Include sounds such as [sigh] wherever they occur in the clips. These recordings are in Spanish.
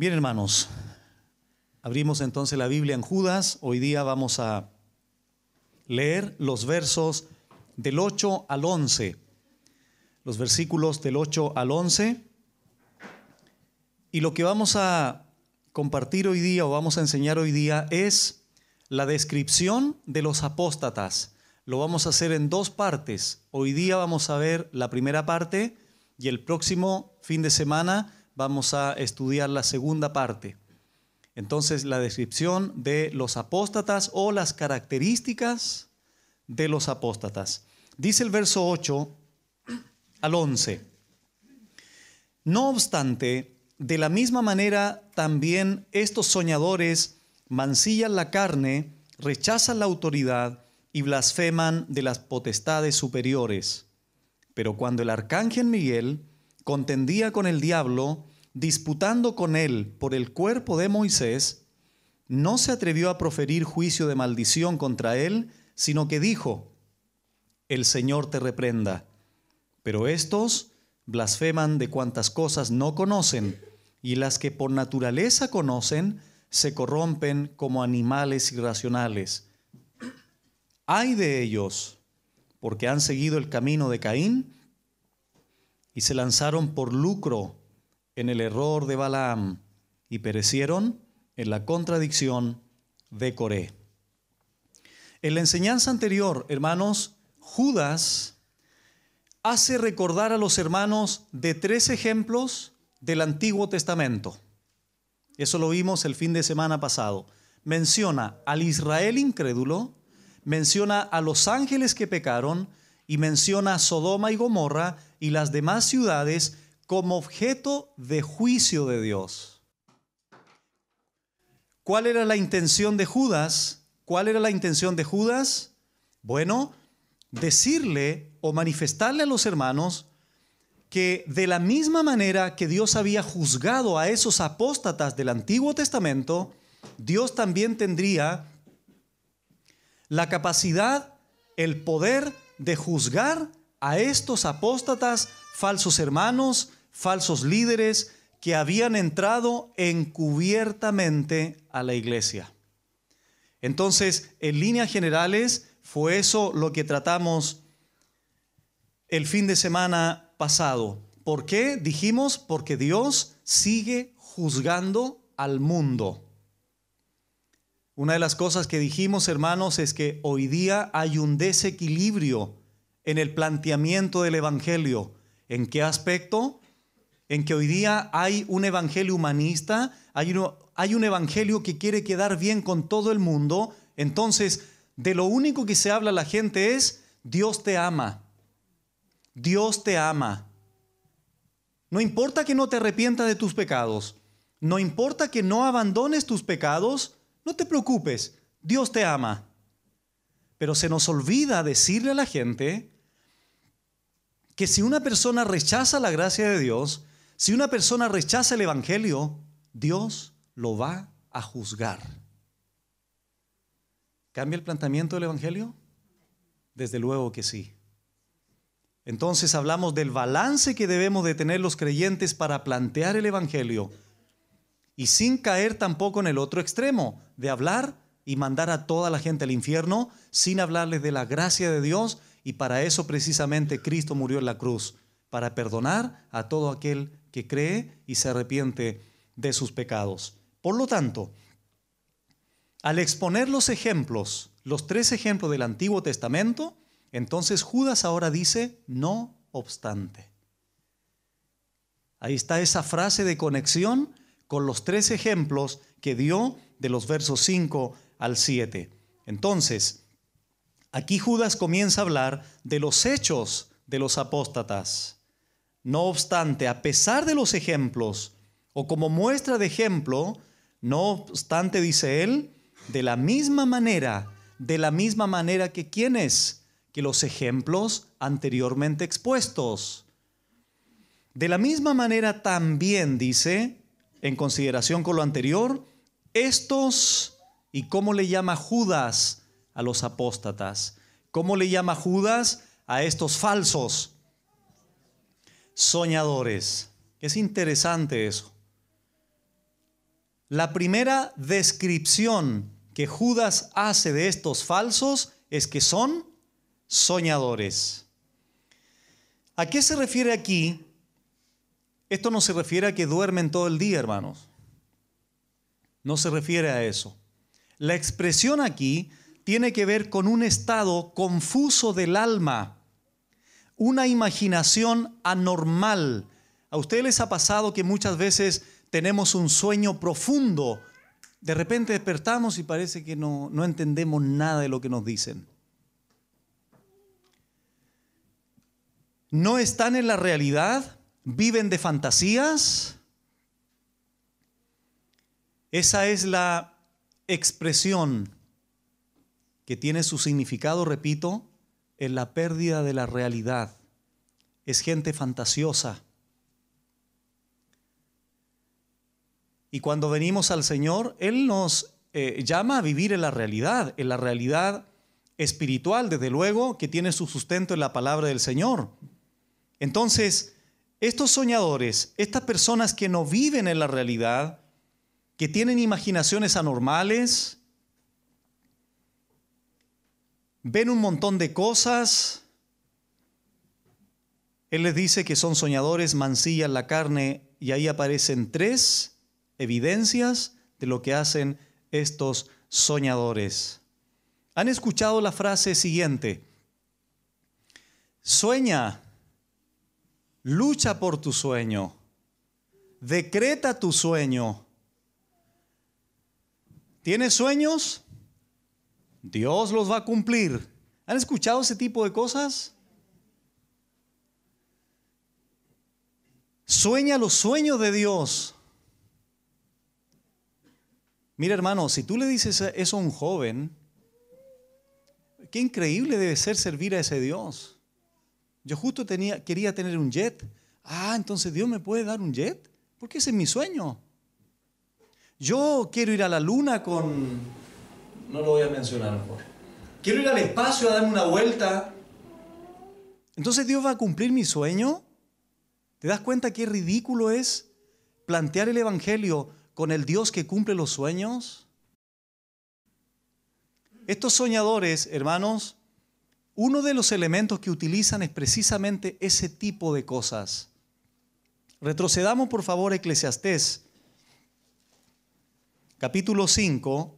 Bien, hermanos, abrimos entonces la Biblia en Judas. Hoy día vamos a leer los versos del 8 al 11. Los versículos del 8 al 11. Y lo que vamos a compartir hoy día o vamos a enseñar hoy día es la descripción de los apóstatas. Lo vamos a hacer en dos partes. Hoy día vamos a ver la primera parte y el próximo fin de semana vamos a estudiar la segunda parte. Entonces, la descripción de los apóstatas o las características de los apóstatas. Dice el verso 8 al 11. No obstante, de la misma manera también estos soñadores mancillan la carne, rechazan la autoridad y blasfeman de las potestades superiores. Pero cuando el arcángel Miguel contendía con el diablo, disputando con él por el cuerpo de Moisés, no se atrevió a proferir juicio de maldición contra él, sino que dijo, el Señor te reprenda. Pero estos blasfeman de cuantas cosas no conocen, y las que por naturaleza conocen se corrompen como animales irracionales. Ay de ellos, porque han seguido el camino de Caín y se lanzaron por lucro en el error de Balaam y perecieron en la contradicción de Coré. En la enseñanza anterior, hermanos, Judas hace recordar a los hermanos de tres ejemplos del Antiguo Testamento. Eso lo vimos el fin de semana pasado. Menciona al Israel incrédulo, menciona a los ángeles que pecaron y menciona a Sodoma y Gomorra y las demás ciudades como objeto de juicio de Dios. ¿Cuál era la intención de Judas? ¿Cuál era la intención de Judas? Bueno, decirle o manifestarle a los hermanos que de la misma manera que Dios había juzgado a esos apóstatas del Antiguo Testamento, Dios también tendría la capacidad, el poder de juzgar a estos apóstatas, falsos hermanos, falsos líderes que habían entrado encubiertamente a la iglesia. Entonces, en líneas generales, fue eso lo que tratamos el fin de semana pasado. ¿Por qué? Dijimos, porque Dios sigue juzgando al mundo. Una de las cosas que dijimos, hermanos, es que hoy día hay un desequilibrio en el planteamiento del Evangelio. ¿En qué aspecto? en que hoy día hay un evangelio humanista, hay, hay un evangelio que quiere quedar bien con todo el mundo, entonces de lo único que se habla la gente es, Dios te ama, Dios te ama. No importa que no te arrepientas de tus pecados, no importa que no abandones tus pecados, no te preocupes, Dios te ama. Pero se nos olvida decirle a la gente que si una persona rechaza la gracia de Dios, si una persona rechaza el Evangelio, Dios lo va a juzgar. ¿Cambia el planteamiento del Evangelio? Desde luego que sí. Entonces hablamos del balance que debemos de tener los creyentes para plantear el Evangelio y sin caer tampoco en el otro extremo de hablar y mandar a toda la gente al infierno sin hablarles de la gracia de Dios y para eso precisamente Cristo murió en la cruz, para perdonar a todo aquel que cree y se arrepiente de sus pecados. Por lo tanto, al exponer los ejemplos, los tres ejemplos del Antiguo Testamento, entonces Judas ahora dice, no obstante. Ahí está esa frase de conexión con los tres ejemplos que dio de los versos 5 al 7. Entonces, aquí Judas comienza a hablar de los hechos de los apóstatas. No obstante, a pesar de los ejemplos, o como muestra de ejemplo, no obstante, dice él, de la misma manera, de la misma manera que quienes, que los ejemplos anteriormente expuestos. De la misma manera también, dice, en consideración con lo anterior, estos, y cómo le llama Judas a los apóstatas, cómo le llama Judas a estos falsos, soñadores. Es interesante eso. La primera descripción que Judas hace de estos falsos es que son soñadores. ¿A qué se refiere aquí? Esto no se refiere a que duermen todo el día, hermanos. No se refiere a eso. La expresión aquí tiene que ver con un estado confuso del alma una imaginación anormal. A ustedes les ha pasado que muchas veces tenemos un sueño profundo, de repente despertamos y parece que no, no entendemos nada de lo que nos dicen. ¿No están en la realidad? ¿Viven de fantasías? Esa es la expresión que tiene su significado, repito, en la pérdida de la realidad. Es gente fantasiosa. Y cuando venimos al Señor, Él nos eh, llama a vivir en la realidad, en la realidad espiritual, desde luego, que tiene su sustento en la palabra del Señor. Entonces, estos soñadores, estas personas que no viven en la realidad, que tienen imaginaciones anormales, ven un montón de cosas. Él les dice que son soñadores, mancillan la carne y ahí aparecen tres evidencias de lo que hacen estos soñadores. ¿Han escuchado la frase siguiente? Sueña, lucha por tu sueño, decreta tu sueño. ¿Tienes sueños? Dios los va a cumplir. ¿Han escuchado ese tipo de cosas? Sueña los sueños de Dios. Mira hermano, si tú le dices eso a un joven, qué increíble debe ser servir a ese Dios. Yo justo tenía, quería tener un jet. Ah, entonces Dios me puede dar un jet, porque ese es mi sueño. Yo quiero ir a la luna con no lo voy a mencionar mejor. Quiero ir al espacio a darme una vuelta. Entonces Dios va a cumplir mi sueño. ¿Te das cuenta qué ridículo es plantear el Evangelio con el Dios que cumple los sueños? Estos soñadores, hermanos, uno de los elementos que utilizan es precisamente ese tipo de cosas. Retrocedamos por favor a Eclesiastés, capítulo 5,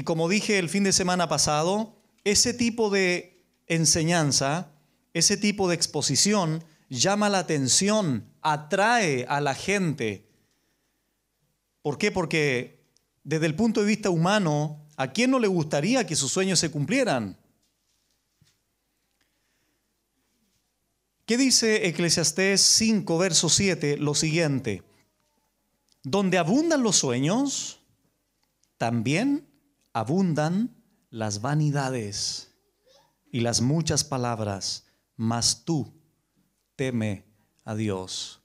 Y como dije el fin de semana pasado, ese tipo de enseñanza, ese tipo de exposición llama la atención, atrae a la gente. ¿Por qué? Porque desde el punto de vista humano, ¿a quién no le gustaría que sus sueños se cumplieran? ¿Qué dice Eclesiastés 5, verso 7? Lo siguiente, donde abundan los sueños, también abundan las vanidades y las muchas palabras, mas tú teme a Dios.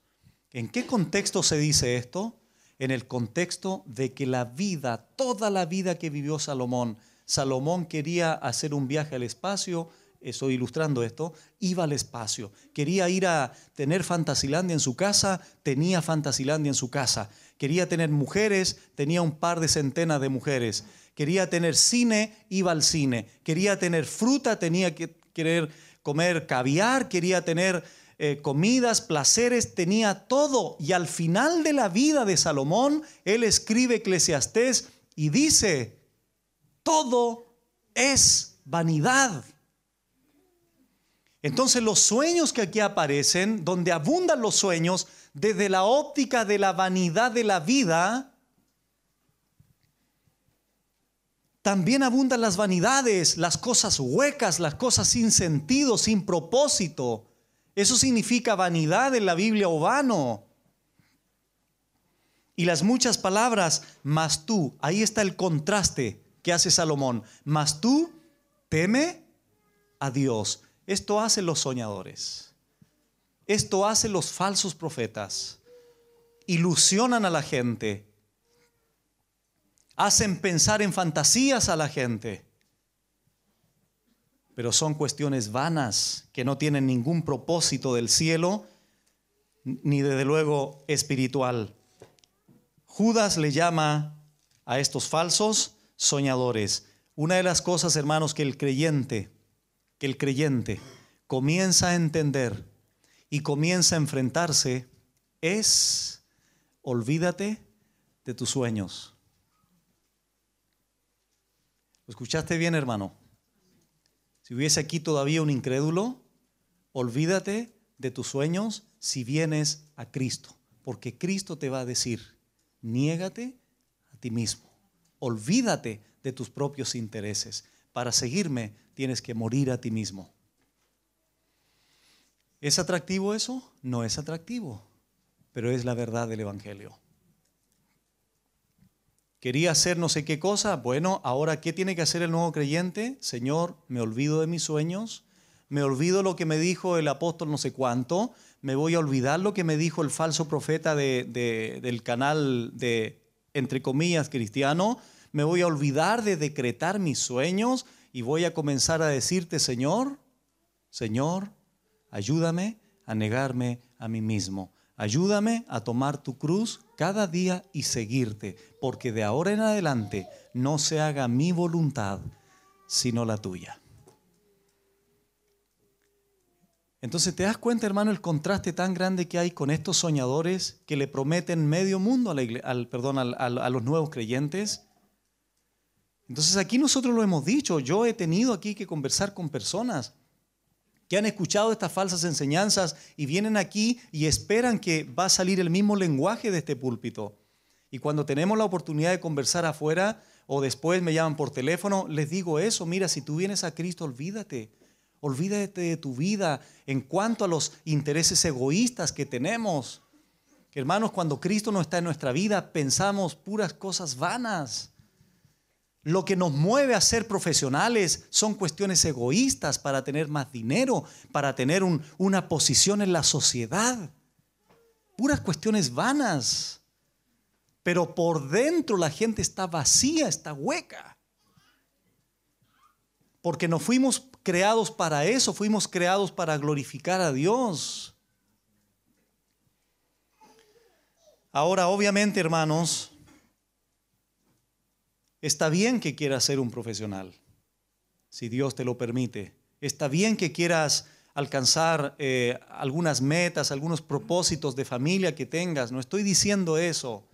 ¿En qué contexto se dice esto? En el contexto de que la vida, toda la vida que vivió Salomón, Salomón quería hacer un viaje al espacio, estoy ilustrando esto, iba al espacio. Quería ir a tener Fantasilandia en su casa, tenía Fantasilandia en su casa. Quería tener mujeres, tenía un par de centenas de mujeres. Quería tener cine, iba al cine. Quería tener fruta, tenía que querer comer caviar, quería tener eh, comidas, placeres, tenía todo. Y al final de la vida de Salomón, él escribe Eclesiastés y dice, todo es vanidad entonces los sueños que aquí aparecen, donde abundan los sueños, desde la óptica de la vanidad de la vida, también abundan las vanidades, las cosas huecas, las cosas sin sentido, sin propósito. Eso significa vanidad en la Biblia o vano. Y las muchas palabras, más tú, ahí está el contraste que hace Salomón, más tú teme a Dios esto hacen los soñadores. Esto hacen los falsos profetas. Ilusionan a la gente. Hacen pensar en fantasías a la gente. Pero son cuestiones vanas que no tienen ningún propósito del cielo ni desde luego espiritual. Judas le llama a estos falsos soñadores. Una de las cosas, hermanos, que el creyente el creyente comienza a entender y comienza a enfrentarse es olvídate de tus sueños. ¿Lo escuchaste bien, hermano? Si hubiese aquí todavía un incrédulo, olvídate de tus sueños si vienes a Cristo, porque Cristo te va a decir, niégate a ti mismo, olvídate de tus propios intereses. Para seguirme tienes que morir a ti mismo. ¿Es atractivo eso? No es atractivo, pero es la verdad del Evangelio. Quería hacer no sé qué cosa. Bueno, ahora, ¿qué tiene que hacer el nuevo creyente? Señor, me olvido de mis sueños, me olvido lo que me dijo el apóstol no sé cuánto, me voy a olvidar lo que me dijo el falso profeta del canal de, entre comillas, cristiano, me voy a olvidar de decretar mis sueños, y voy a comenzar a decirte, Señor, Señor, ayúdame a negarme a mí mismo. Ayúdame a tomar tu cruz cada día y seguirte, porque de ahora en adelante no se haga mi voluntad, sino la tuya. Entonces te das cuenta, hermano, el contraste tan grande que hay con estos soñadores que le prometen medio mundo a, al, perdón, a los nuevos creyentes entonces aquí nosotros lo hemos dicho, yo he tenido aquí que conversar con personas que han escuchado estas falsas enseñanzas y vienen aquí y esperan que va a salir el mismo lenguaje de este púlpito. Y cuando tenemos la oportunidad de conversar afuera o después me llaman por teléfono, les digo eso, mira, si tú vienes a Cristo, olvídate, olvídate de tu vida en cuanto a los intereses egoístas que tenemos. Hermanos, cuando Cristo no está en nuestra vida, pensamos puras cosas vanas. Lo que nos mueve a ser profesionales son cuestiones egoístas para tener más dinero, para tener una posición en la sociedad. Puras cuestiones vanas. Pero por dentro la gente está vacía, está hueca. Porque no fuimos creados para eso, fuimos creados para glorificar a Dios. Ahora, obviamente, hermanos, Está bien que quieras ser un profesional, si Dios te lo permite. Está bien que quieras alcanzar eh, algunas metas, algunos propósitos de familia que tengas. No estoy diciendo eso.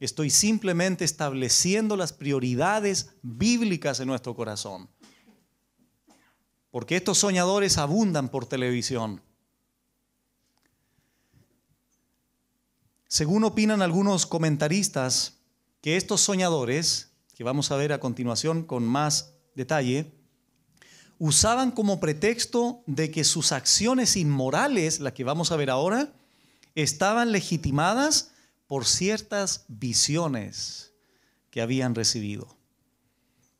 Estoy simplemente estableciendo las prioridades bíblicas en nuestro corazón. Porque estos soñadores abundan por televisión. Según opinan algunos comentaristas, que estos soñadores que vamos a ver a continuación con más detalle, usaban como pretexto de que sus acciones inmorales, las que vamos a ver ahora, estaban legitimadas por ciertas visiones que habían recibido.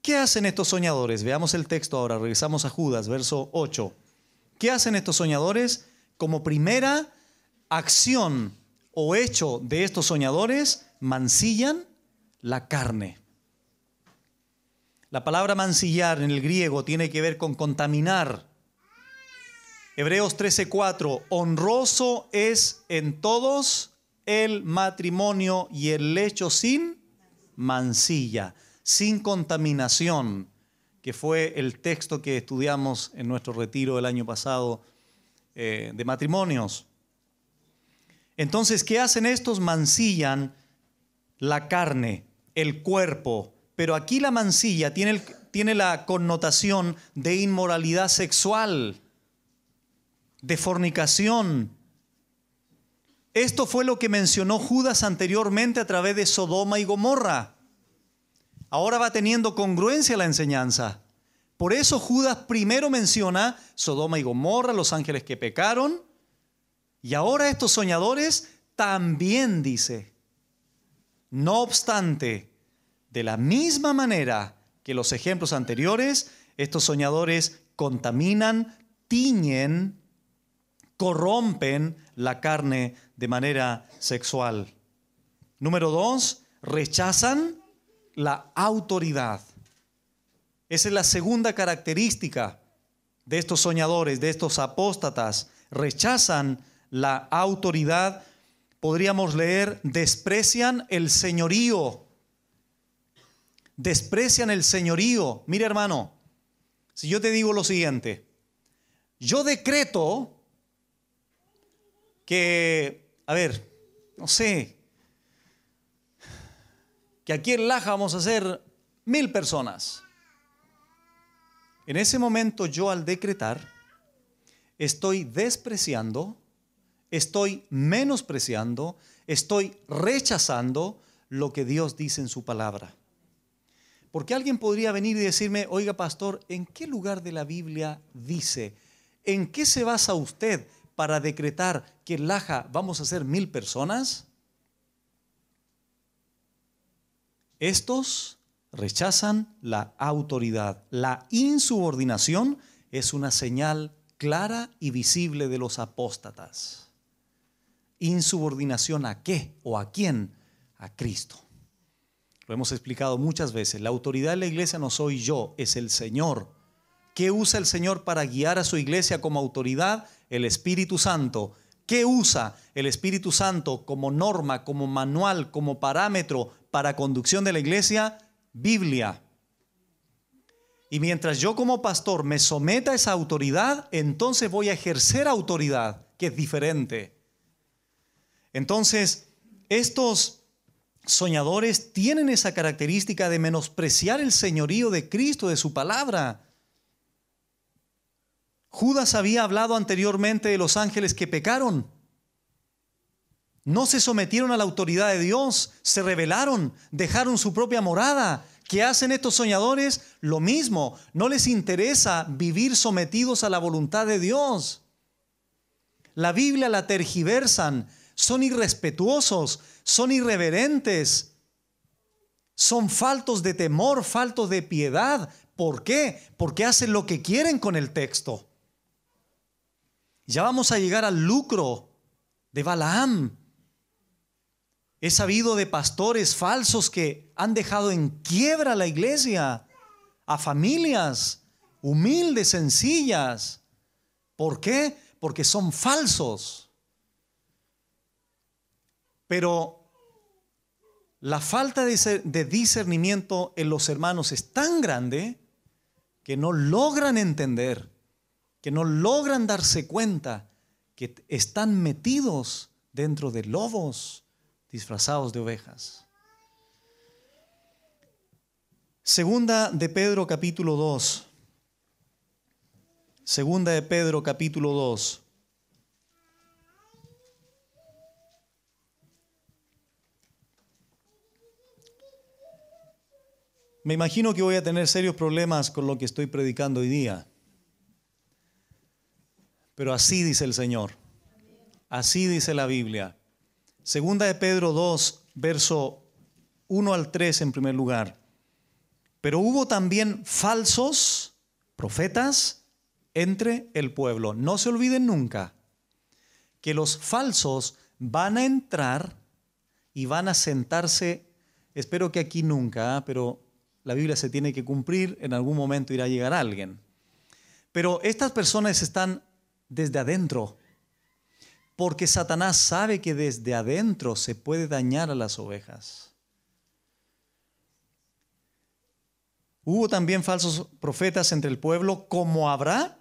¿Qué hacen estos soñadores? Veamos el texto ahora, regresamos a Judas, verso 8. ¿Qué hacen estos soñadores? Como primera acción o hecho de estos soñadores, mancillan la carne. La palabra mancillar en el griego tiene que ver con contaminar. Hebreos 13:4, honroso es en todos el matrimonio y el lecho sin mancilla, sin contaminación, que fue el texto que estudiamos en nuestro retiro el año pasado eh, de matrimonios. Entonces, ¿qué hacen estos? Mancillan la carne, el cuerpo, pero aquí la mancilla tiene, tiene la connotación de inmoralidad sexual, de fornicación. Esto fue lo que mencionó Judas anteriormente a través de Sodoma y Gomorra. Ahora va teniendo congruencia la enseñanza. Por eso Judas primero menciona Sodoma y Gomorra, los ángeles que pecaron, y ahora estos soñadores también dice, no obstante, de la misma manera que los ejemplos anteriores, estos soñadores contaminan, tiñen, corrompen la carne de manera sexual. Número dos, rechazan la autoridad. Esa es la segunda característica de estos soñadores, de estos apóstatas. Rechazan la autoridad. Podríamos leer, desprecian el señorío desprecian el señorío. Mira hermano, si yo te digo lo siguiente, yo decreto que, a ver, no sé, que aquí en Laja vamos a ser mil personas. En ese momento yo al decretar estoy despreciando, estoy menospreciando, estoy rechazando lo que Dios dice en su palabra. Porque alguien podría venir y decirme, oiga pastor, ¿en qué lugar de la Biblia dice? ¿En qué se basa usted para decretar que en Laja vamos a ser mil personas? Estos rechazan la autoridad. La insubordinación es una señal clara y visible de los apóstatas. ¿Insubordinación a qué o a quién? A Cristo. Lo hemos explicado muchas veces. La autoridad de la iglesia no soy yo, es el Señor. ¿Qué usa el Señor para guiar a su iglesia como autoridad? El Espíritu Santo. ¿Qué usa el Espíritu Santo como norma, como manual, como parámetro para conducción de la iglesia? Biblia. Y mientras yo como pastor me someta a esa autoridad, entonces voy a ejercer autoridad, que es diferente. Entonces, estos soñadores tienen esa característica de menospreciar el señorío de Cristo, de su palabra. Judas había hablado anteriormente de los ángeles que pecaron. No se sometieron a la autoridad de Dios, se rebelaron, dejaron su propia morada. ¿Qué hacen estos soñadores? Lo mismo, no les interesa vivir sometidos a la voluntad de Dios. La Biblia la tergiversan, son irrespetuosos, son irreverentes, son faltos de temor, faltos de piedad. ¿Por qué? Porque hacen lo que quieren con el texto. Ya vamos a llegar al lucro de Balaam. He sabido de pastores falsos que han dejado en quiebra la iglesia, a familias humildes, sencillas. ¿Por qué? Porque son falsos. Pero la falta de discernimiento en los hermanos es tan grande que no logran entender, que no logran darse cuenta que están metidos dentro de lobos disfrazados de ovejas. Segunda de Pedro capítulo 2. Segunda de Pedro capítulo 2. Me imagino que voy a tener serios problemas con lo que estoy predicando hoy día. Pero así dice el Señor. Así dice la Biblia. Segunda de Pedro 2, verso 1 al 3 en primer lugar. Pero hubo también falsos profetas entre el pueblo. No se olviden nunca que los falsos van a entrar y van a sentarse, espero que aquí nunca, ¿ah? pero la Biblia se tiene que cumplir, en algún momento irá a llegar alguien. Pero estas personas están desde adentro, porque Satanás sabe que desde adentro se puede dañar a las ovejas. Hubo también falsos profetas entre el pueblo, como habrá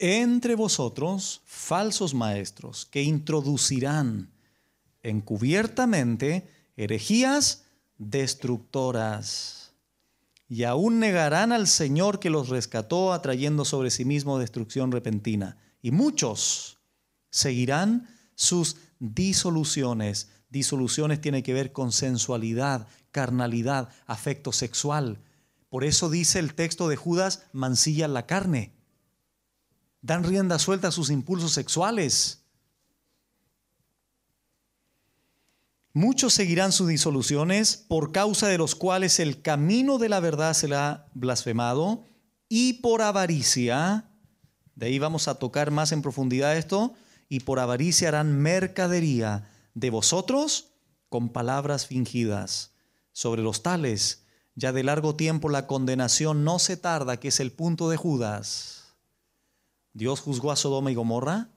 entre vosotros falsos maestros que introducirán encubiertamente herejías destructoras y aún negarán al Señor que los rescató, atrayendo sobre sí mismo destrucción repentina. Y muchos seguirán sus disoluciones. Disoluciones tiene que ver con sensualidad, carnalidad, afecto sexual. Por eso dice el texto de Judas, mancilla la carne. Dan rienda suelta a sus impulsos sexuales. Muchos seguirán sus disoluciones, por causa de los cuales el camino de la verdad se ha blasfemado, y por avaricia, de ahí vamos a tocar más en profundidad esto, y por avaricia harán mercadería de vosotros con palabras fingidas. Sobre los tales, ya de largo tiempo la condenación no se tarda, que es el punto de Judas. Dios juzgó a Sodoma y Gomorra,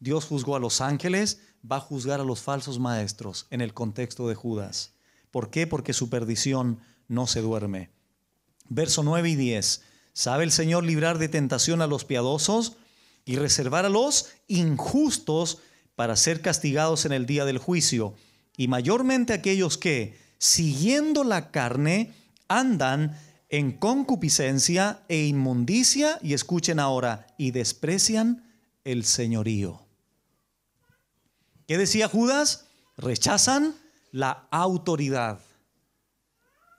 Dios juzgó a los ángeles, va a juzgar a los falsos maestros en el contexto de Judas. ¿Por qué? Porque su perdición no se duerme. Verso 9 y 10. ¿Sabe el Señor librar de tentación a los piadosos y reservar a los injustos para ser castigados en el día del juicio? Y mayormente aquellos que, siguiendo la carne, andan en concupiscencia e inmundicia y escuchen ahora, y desprecian el señorío. ¿Qué decía Judas? Rechazan la autoridad.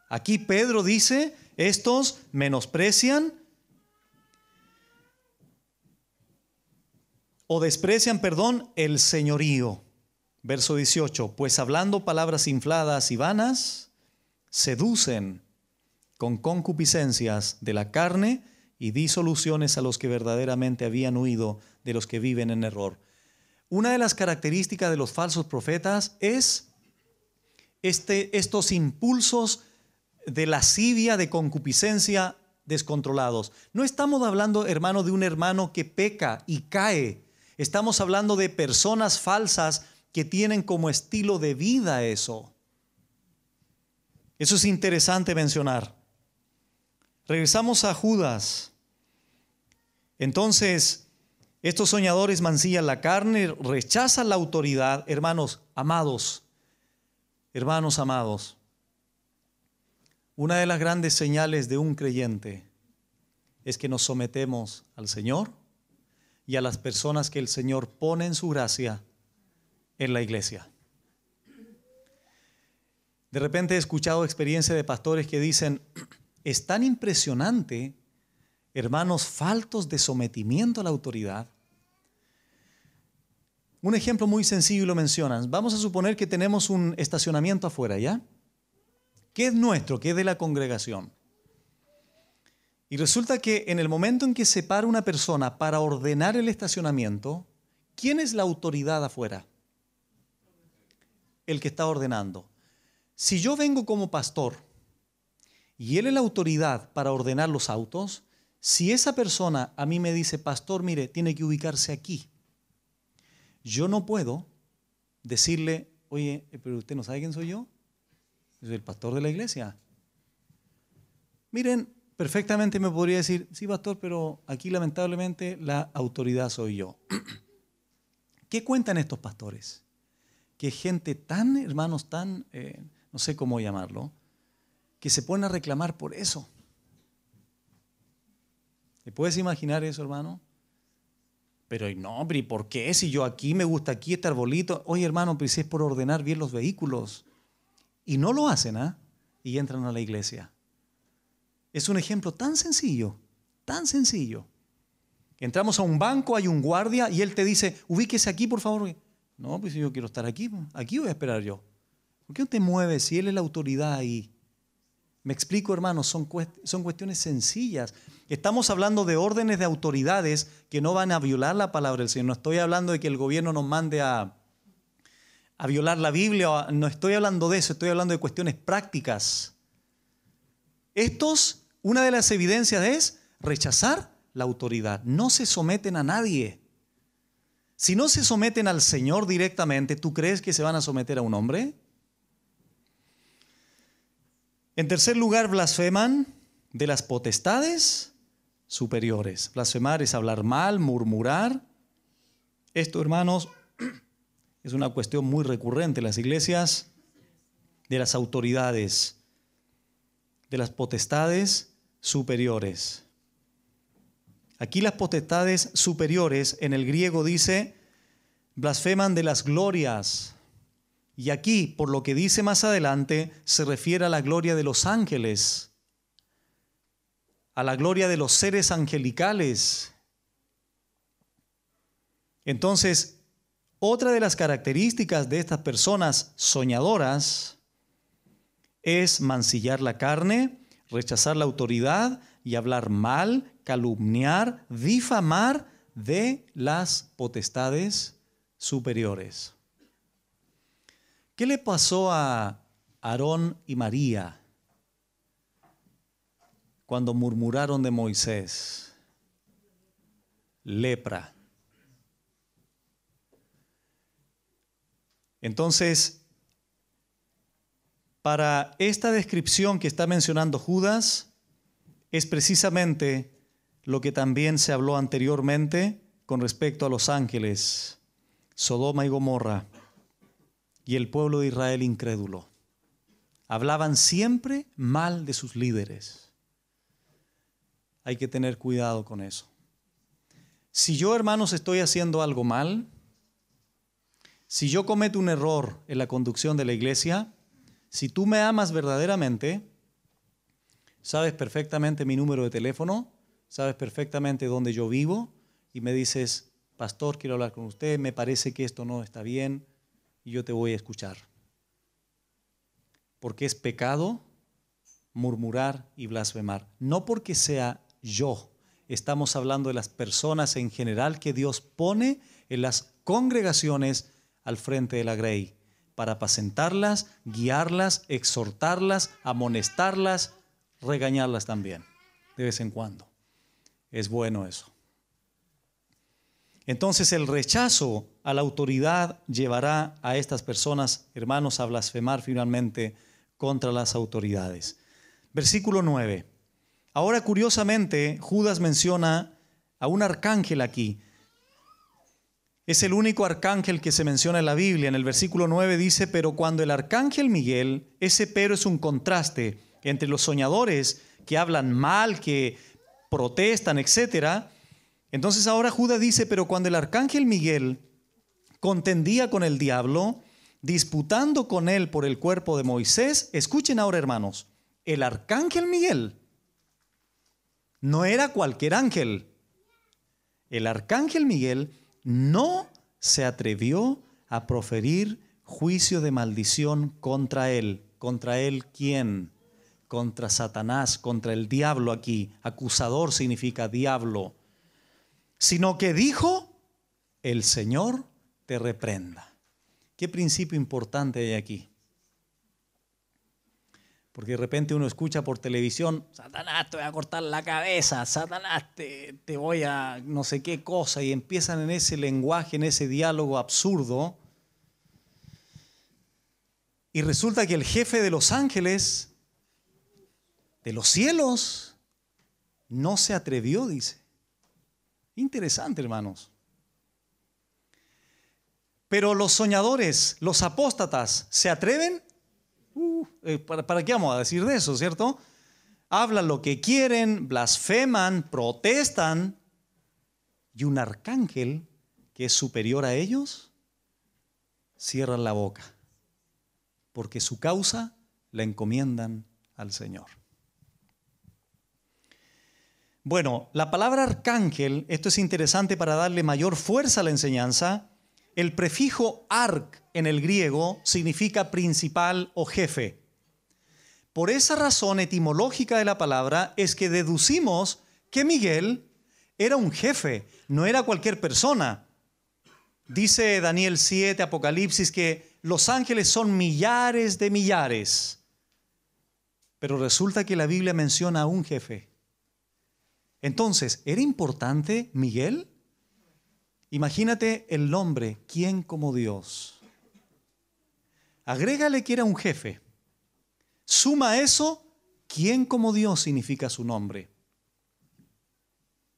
Aquí Pedro dice, estos menosprecian o desprecian, perdón, el señorío. Verso 18, pues hablando palabras infladas y vanas, seducen con concupiscencias de la carne y disoluciones a los que verdaderamente habían huido de los que viven en error. Una de las características de los falsos profetas es este, estos impulsos de lascivia, de concupiscencia descontrolados. No estamos hablando, hermano, de un hermano que peca y cae. Estamos hablando de personas falsas que tienen como estilo de vida eso. Eso es interesante mencionar. Regresamos a Judas. Entonces, estos soñadores mancillan la carne, rechazan la autoridad. Hermanos amados, hermanos amados, una de las grandes señales de un creyente es que nos sometemos al Señor y a las personas que el Señor pone en su gracia en la iglesia. De repente he escuchado experiencias de pastores que dicen, [clears throat] es tan impresionante hermanos faltos de sometimiento a la autoridad. Un ejemplo muy sencillo y lo mencionan. Vamos a suponer que tenemos un estacionamiento afuera, ¿ya? ¿Qué es nuestro, ¿Qué es de la congregación. Y resulta que en el momento en que se para una persona para ordenar el estacionamiento, ¿quién es la autoridad afuera? El que está ordenando. Si yo vengo como pastor y él es la autoridad para ordenar los autos, si esa persona a mí me dice, pastor, mire, tiene que ubicarse aquí, yo no puedo decirle, oye, pero usted no sabe quién soy yo, soy el pastor de la iglesia. Miren, perfectamente me podría decir, sí, pastor, pero aquí lamentablemente la autoridad soy yo. [clears throat] ¿Qué cuentan estos pastores? Que gente tan, hermanos, tan, eh, no sé cómo llamarlo, que se ponen a reclamar por eso. ¿Te puedes imaginar eso, hermano? Pero no, hombre, ¿y por qué? Si yo aquí me gusta aquí este arbolito. Oye, hermano, pues es por ordenar bien los vehículos. Y no lo hacen, ¿ah? Y entran a la iglesia. Es un ejemplo tan sencillo, tan sencillo. Entramos a un banco, hay un guardia y él te dice, ubíquese aquí, por favor. No, pues yo quiero estar aquí, aquí voy a esperar yo. ¿Por qué no te mueves si él es la autoridad ahí? Me explico, hermano, son, son cuestiones sencillas. Estamos hablando de órdenes de autoridades que no van a violar la palabra del Señor. No estoy hablando de que el gobierno nos mande a, violar la Biblia. No estoy hablando de eso, estoy hablando de cuestiones prácticas. Estos, una de las evidencias es rechazar la autoridad. No se someten a nadie. Si no se someten al Señor directamente, ¿tú crees que se van a someter a un hombre? En tercer lugar, blasfeman de las potestades superiores. Blasfemar es hablar mal, murmurar. Esto, hermanos, [clears throat] es una cuestión muy recurrente en las iglesias, de las autoridades, de las potestades superiores. Aquí las potestades superiores en el griego dice, blasfeman de las glorias. Y aquí, por lo que dice más adelante, se refiere a la gloria de los ángeles a la gloria de los seres angelicales. Entonces, otra de las características de estas personas soñadoras es mancillar la carne, rechazar la autoridad y hablar mal, calumniar, difamar de las potestades superiores. ¿Qué le pasó a Aarón y María? cuando murmuraron de Moisés, lepra. Entonces, para esta descripción que está mencionando Judas, es precisamente lo que también se habló anteriormente con respecto a los ángeles, Sodoma y Gomorra y el pueblo de Israel incrédulo. Hablaban siempre mal de sus líderes hay que tener cuidado con eso. Si yo, hermanos, estoy haciendo algo mal, si yo cometo un error en la conducción de la iglesia, si tú me amas verdaderamente, sabes perfectamente mi número de teléfono, sabes perfectamente dónde yo vivo y me dices, pastor, quiero hablar con usted, me parece que esto no está bien y yo te voy a escuchar. Porque es pecado murmurar y blasfemar. No porque sea yo. Estamos hablando de las personas en general que Dios pone en las congregaciones al frente de la grey para apacentarlas, guiarlas, exhortarlas, amonestarlas, regañarlas también, de vez en cuando. Es bueno eso. Entonces el rechazo a la autoridad llevará a estas personas, hermanos, a blasfemar finalmente contra las autoridades. Versículo 9. Ahora, curiosamente, Judas menciona a un arcángel aquí. Es el único arcángel que se menciona en la Biblia. En el versículo 9 dice, pero cuando el arcángel Miguel, ese pero es un contraste entre los soñadores que hablan mal, que protestan, etc. Entonces ahora Judas dice, pero cuando el arcángel Miguel contendía con el diablo, disputando con él por el cuerpo de Moisés, escuchen ahora hermanos, el arcángel Miguel no era cualquier ángel. El arcángel Miguel no se atrevió a proferir juicio de maldición contra él. ¿Contra él quién? Contra Satanás, contra el diablo aquí. Acusador significa diablo. Sino que dijo, el Señor te reprenda. ¿Qué principio importante hay aquí? Porque de repente uno escucha por televisión, Satanás, te voy a cortar la cabeza, Satanás, te, te voy a no sé qué cosa, y empiezan en ese lenguaje, en ese diálogo absurdo. Y resulta que el jefe de los ángeles, de los cielos, no se atrevió, dice. Interesante, hermanos. Pero los soñadores, los apóstatas, ¿se atreven? Uh, eh, ¿para, ¿Para qué vamos a decir de eso, cierto? Hablan lo que quieren, blasfeman, protestan. Y un arcángel que es superior a ellos cierra la boca. Porque su causa la encomiendan al Señor. Bueno, la palabra arcángel, esto es interesante para darle mayor fuerza a la enseñanza, el prefijo arc en el griego significa principal o jefe. Por esa razón etimológica de la palabra es que deducimos que Miguel era un jefe, no era cualquier persona. Dice Daniel 7, Apocalipsis, que los ángeles son millares de millares. Pero resulta que la Biblia menciona a un jefe. Entonces, ¿era importante Miguel? Imagínate el nombre, ¿quién como Dios? Agrégale que era un jefe. Suma eso, ¿quién como Dios significa su nombre?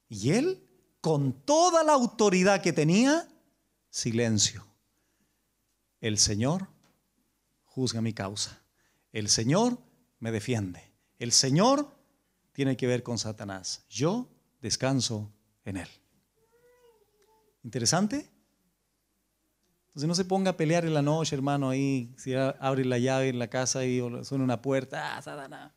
Y él, con toda la autoridad que tenía, silencio. El Señor juzga mi causa. El Señor me defiende. El Señor tiene que ver con Satanás. Yo descanso en Él. ¿Interesante? Entonces no se ponga a pelear en la noche, hermano, ahí, si abre la llave en la casa y suena una puerta, ah,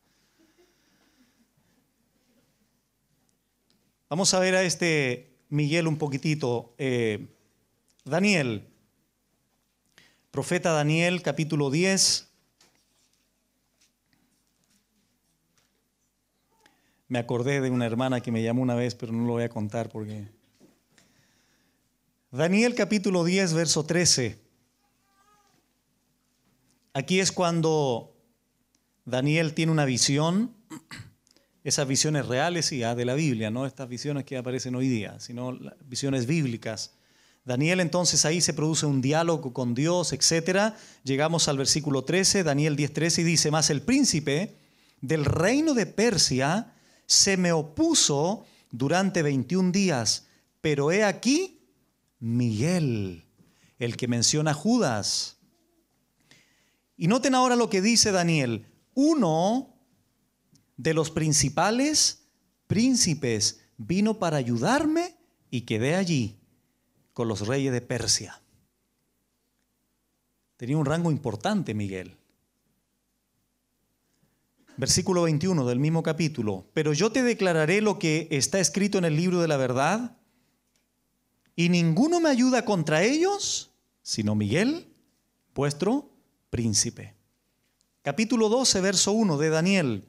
Vamos a ver a este Miguel un poquitito. Eh, Daniel, profeta Daniel, capítulo 10. Me acordé de una hermana que me llamó una vez, pero no lo voy a contar porque Daniel capítulo 10, verso 13. Aquí es cuando Daniel tiene una visión. Esas visiones reales y ah, de la Biblia, no estas visiones que aparecen hoy día, sino visiones bíblicas. Daniel entonces ahí se produce un diálogo con Dios, etc. Llegamos al versículo 13, Daniel 13, y dice, más el príncipe del reino de Persia se me opuso durante 21 días, pero he aquí Miguel, el que menciona Judas. Y noten ahora lo que dice Daniel. Uno de los principales príncipes vino para ayudarme y quedé allí con los reyes de Persia. Tenía un rango importante Miguel. Versículo 21 del mismo capítulo. Pero yo te declararé lo que está escrito en el libro de la verdad y ninguno me ayuda contra ellos, sino Miguel, vuestro príncipe. Capítulo 12, verso 1 de Daniel.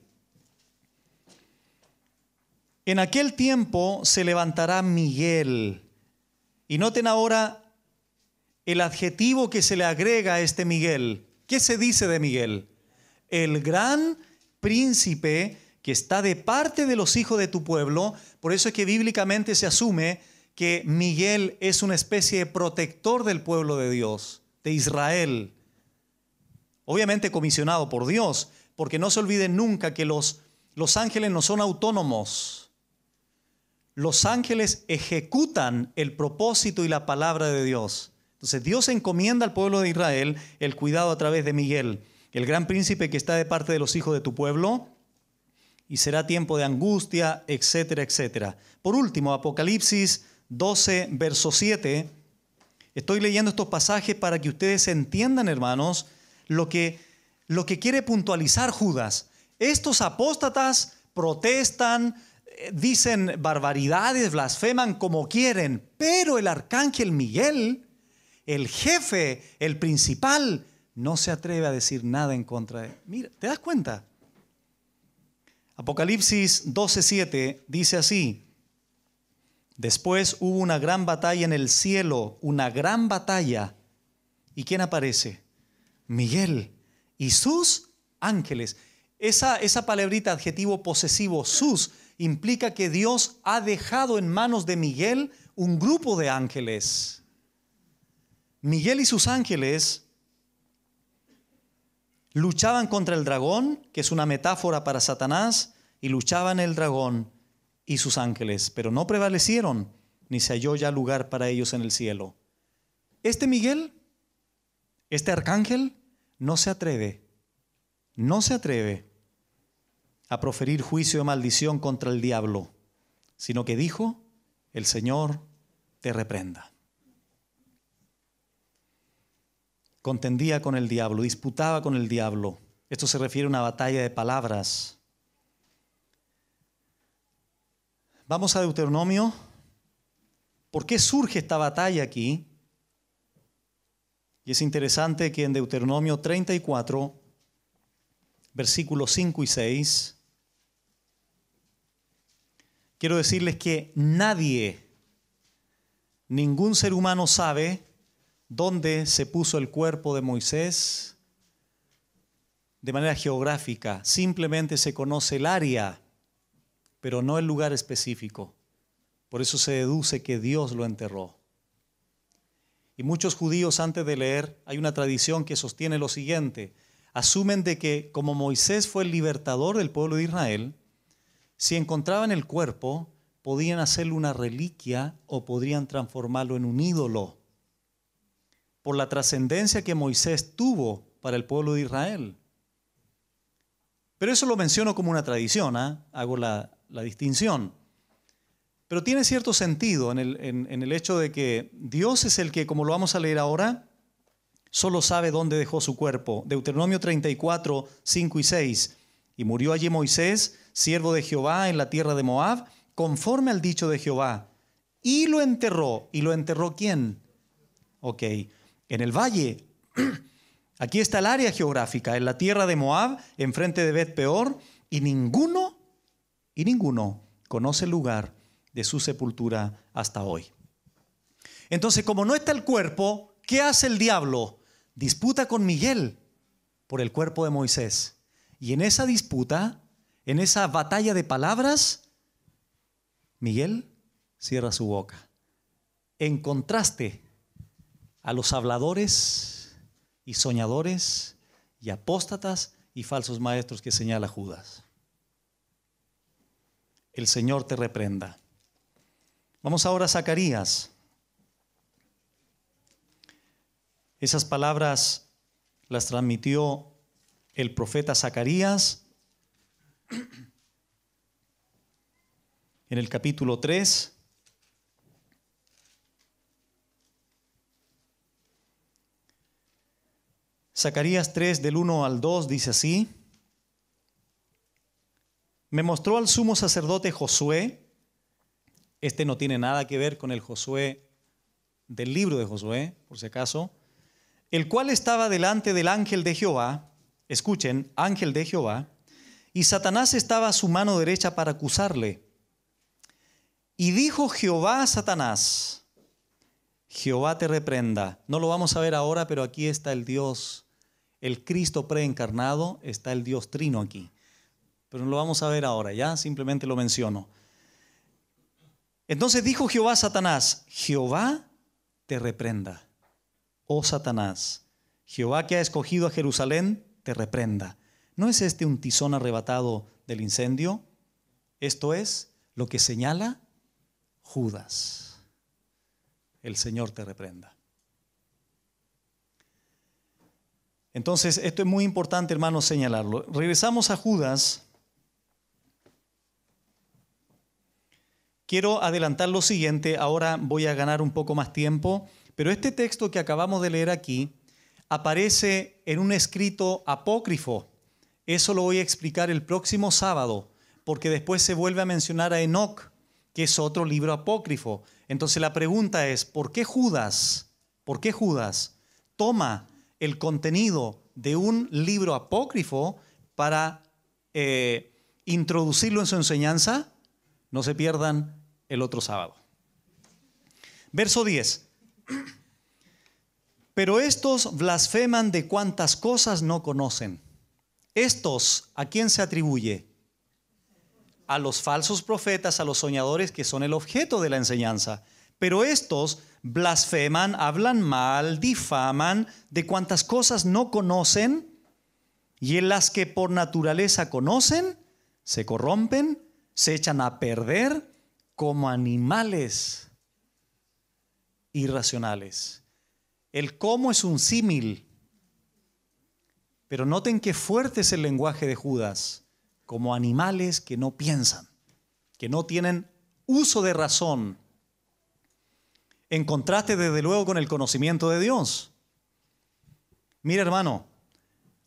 En aquel tiempo se levantará Miguel. Y noten ahora el adjetivo que se le agrega a este Miguel. ¿Qué se dice de Miguel? El gran príncipe que está de parte de los hijos de tu pueblo. Por eso es que bíblicamente se asume que Miguel es una especie de protector del pueblo de Dios, de Israel. Obviamente comisionado por Dios, porque no se olviden nunca que los, los ángeles no son autónomos. Los ángeles ejecutan el propósito y la palabra de Dios. Entonces Dios encomienda al pueblo de Israel el cuidado a través de Miguel, el gran príncipe que está de parte de los hijos de tu pueblo, y será tiempo de angustia, etcétera, etcétera. Por último, Apocalipsis 12, verso 7. Estoy leyendo estos pasajes para que ustedes entiendan, hermanos, lo que, lo que quiere puntualizar Judas. Estos apóstatas protestan, eh, dicen barbaridades, blasfeman como quieren, pero el arcángel Miguel, el jefe, el principal, no se atreve a decir nada en contra de él. Mira, ¿te das cuenta? Apocalipsis 12:7 dice así: Después hubo una gran batalla en el cielo, una gran batalla. ¿Y quién aparece? Miguel y sus ángeles. Esa, palabrita, adjetivo posesivo, sus, implica que Dios ha dejado en manos de Miguel un grupo de ángeles. Miguel y sus ángeles luchaban contra el dragón, que es una metáfora para Satanás, y luchaban el dragón y sus ángeles, pero no prevalecieron, ni se halló ya lugar para ellos en el cielo. Este Miguel, este arcángel, no se atreve, no se atreve a proferir juicio o maldición contra el diablo, sino que dijo, el Señor te reprenda. Contendía con el diablo, disputaba con el diablo. Esto se refiere a una batalla de palabras. Vamos a Deuteronomio. ¿Por qué surge esta batalla aquí? Y es interesante que en Deuteronomio 34, versículos 5 y 6, quiero decirles que nadie, ningún ser humano sabe dónde se puso el cuerpo de Moisés de manera geográfica. Simplemente se conoce el área pero no el lugar específico. Por eso se deduce que Dios lo enterró. Y muchos judíos antes de leer, hay una tradición que sostiene lo siguiente. Asumen de que como Moisés fue el libertador del pueblo de Israel, si encontraban el cuerpo, podían hacerle una reliquia o podrían transformarlo en un ídolo. Por la trascendencia que Moisés tuvo para el pueblo de Israel. Pero eso lo menciono como una tradición, ¿eh? hago la la distinción. Pero tiene cierto sentido en el, en, el hecho de que Dios es el que, como lo vamos a leer ahora, solo sabe dónde dejó su cuerpo. Deuteronomio 34, 5 y 6. Y murió allí Moisés, siervo de Jehová, en la tierra de Moab, conforme al dicho de Jehová. Y lo enterró. ¿Y lo enterró quién? Ok. En el valle. [clears throat] Aquí está el área geográfica, en la tierra de Moab, enfrente de Bet Peor, y ninguno y ninguno conoce el lugar de su sepultura hasta hoy. Entonces, como no está el cuerpo, ¿qué hace el diablo? Disputa con Miguel por el cuerpo de Moisés. Y en esa disputa, en esa batalla de palabras, Miguel cierra su boca. En contraste a los habladores y soñadores y apóstatas y falsos maestros que señala Judas el Señor te reprenda. Vamos ahora a Zacarías. Esas palabras las transmitió el profeta Zacarías en el capítulo 3. Zacarías 3 del 1 al 2 dice así. Me mostró al sumo sacerdote Josué. Este no tiene nada que ver con el Josué del libro de Josué, por si acaso, el cual estaba delante del ángel de Jehová, escuchen, ángel de Jehová, y Satanás estaba a su mano derecha para acusarle. Y dijo Jehová a Satanás, Jehová te reprenda. No lo vamos a ver ahora, pero aquí está el Dios, el Cristo preencarnado, está el Dios trino aquí pero no lo vamos a ver ahora, ya simplemente lo menciono. Entonces dijo Jehová a Satanás, Jehová te reprenda, oh Satanás, Jehová que ha escogido a Jerusalén, te reprenda. ¿No es este un tizón arrebatado del incendio? Esto es lo que señala Judas. El Señor te reprenda. Entonces, esto es muy importante, hermanos, señalarlo. Regresamos a Judas Quiero adelantar lo siguiente, ahora voy a ganar un poco más tiempo, pero este texto que acabamos de leer aquí aparece en un escrito apócrifo. Eso lo voy a explicar el próximo sábado, porque después se vuelve a mencionar a Enoc, que es otro libro apócrifo. Entonces la pregunta es, ¿por qué Judas, por qué Judas toma el contenido de un libro apócrifo para eh, introducirlo en su enseñanza? No se pierdan el otro sábado. Verso 10. Pero estos blasfeman de cuantas cosas no conocen. Estos, ¿a quién se atribuye? A los falsos profetas, a los soñadores que son el objeto de la enseñanza. Pero estos blasfeman, hablan mal, difaman de cuantas cosas no conocen y en las que por naturaleza conocen, se corrompen, se echan a perder como animales irracionales. El cómo es un símil. Pero noten qué fuerte es el lenguaje de Judas, como animales que no piensan, que no tienen uso de razón. En contraste, desde luego, con el conocimiento de Dios. Mira, hermano,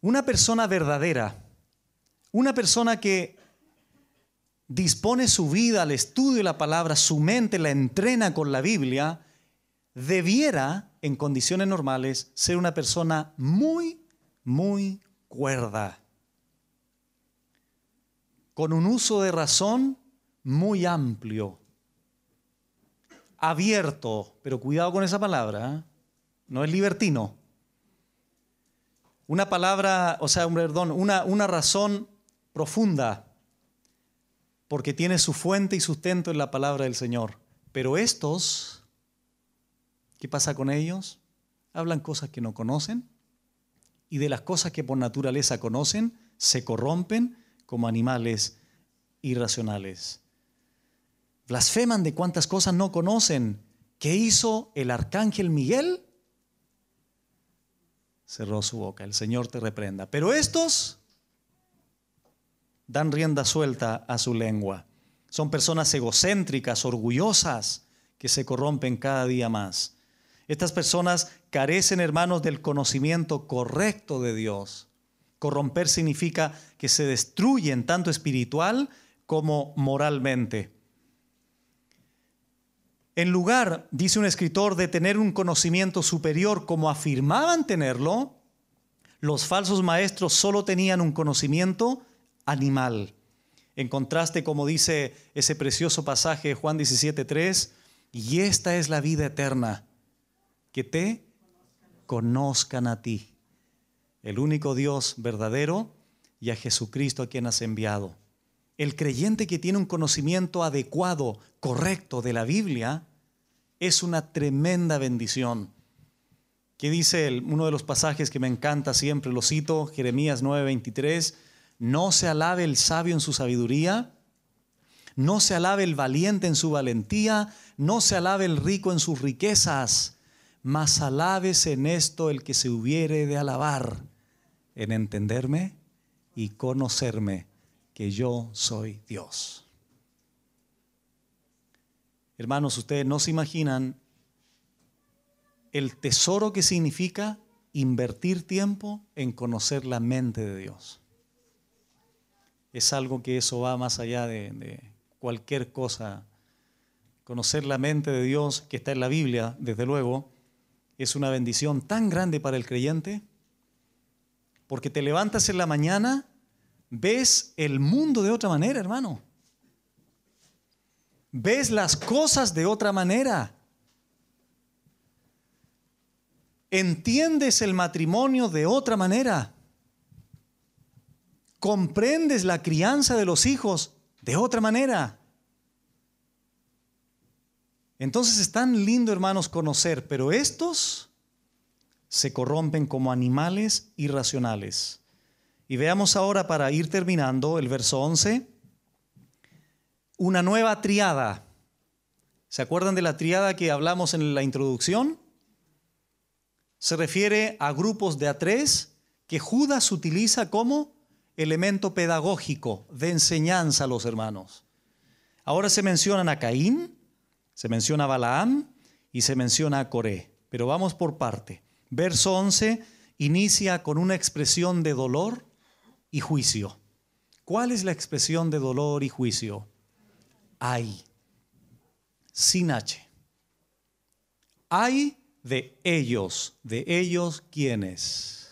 una persona verdadera, una persona que dispone su vida al estudio de la palabra, su mente la entrena con la Biblia, debiera, en condiciones normales, ser una persona muy, muy cuerda, con un uso de razón muy amplio, abierto, pero cuidado con esa palabra, ¿eh? no es libertino. Una palabra, o sea, perdón, una, una razón profunda, porque tiene su fuente y sustento en la palabra del Señor. Pero estos, ¿qué pasa con ellos? Hablan cosas que no conocen y de las cosas que por naturaleza conocen, se corrompen como animales irracionales. Blasfeman de cuantas cosas no conocen. ¿Qué hizo el arcángel Miguel? Cerró su boca. El Señor te reprenda. Pero estos dan rienda suelta a su lengua. Son personas egocéntricas, orgullosas, que se corrompen cada día más. Estas personas carecen, hermanos, del conocimiento correcto de Dios. Corromper significa que se destruyen tanto espiritual como moralmente. En lugar, dice un escritor, de tener un conocimiento superior como afirmaban tenerlo, los falsos maestros solo tenían un conocimiento animal. En contraste, como dice ese precioso pasaje Juan 17:3, y esta es la vida eterna, que te conozcan a ti, el único Dios verdadero, y a Jesucristo a quien has enviado. El creyente que tiene un conocimiento adecuado, correcto de la Biblia, es una tremenda bendición. ¿Qué dice uno de los pasajes que me encanta siempre? Lo cito, Jeremías 9:23 no se alabe el sabio en su sabiduría, no se alabe el valiente en su valentía, no se alabe el rico en sus riquezas, mas alabes en esto el que se hubiere de alabar, en entenderme y conocerme que yo soy Dios. Hermanos, ustedes no se imaginan el tesoro que significa invertir tiempo en conocer la mente de Dios es algo que eso va más allá de, cualquier cosa. Conocer la mente de Dios, que está en la Biblia, desde luego, es una bendición tan grande para el creyente, porque te levantas en la mañana, ves el mundo de otra manera, hermano. Ves las cosas de otra manera. Entiendes el matrimonio de otra manera comprendes la crianza de los hijos de otra manera. Entonces es tan lindo, hermanos, conocer, pero estos se corrompen como animales irracionales. Y veamos ahora, para ir terminando, el verso 11, una nueva triada. ¿Se acuerdan de la triada que hablamos en la introducción? Se refiere a grupos de a tres que Judas utiliza como elemento pedagógico de enseñanza a los hermanos. Ahora se mencionan a Caín, se menciona a Balaam y se menciona a Coré. Pero vamos por parte. Verso 11 inicia con una expresión de dolor y juicio. ¿Cuál es la expresión de dolor y juicio? Hay. Sin H. Hay de ellos. ¿De ellos quiénes?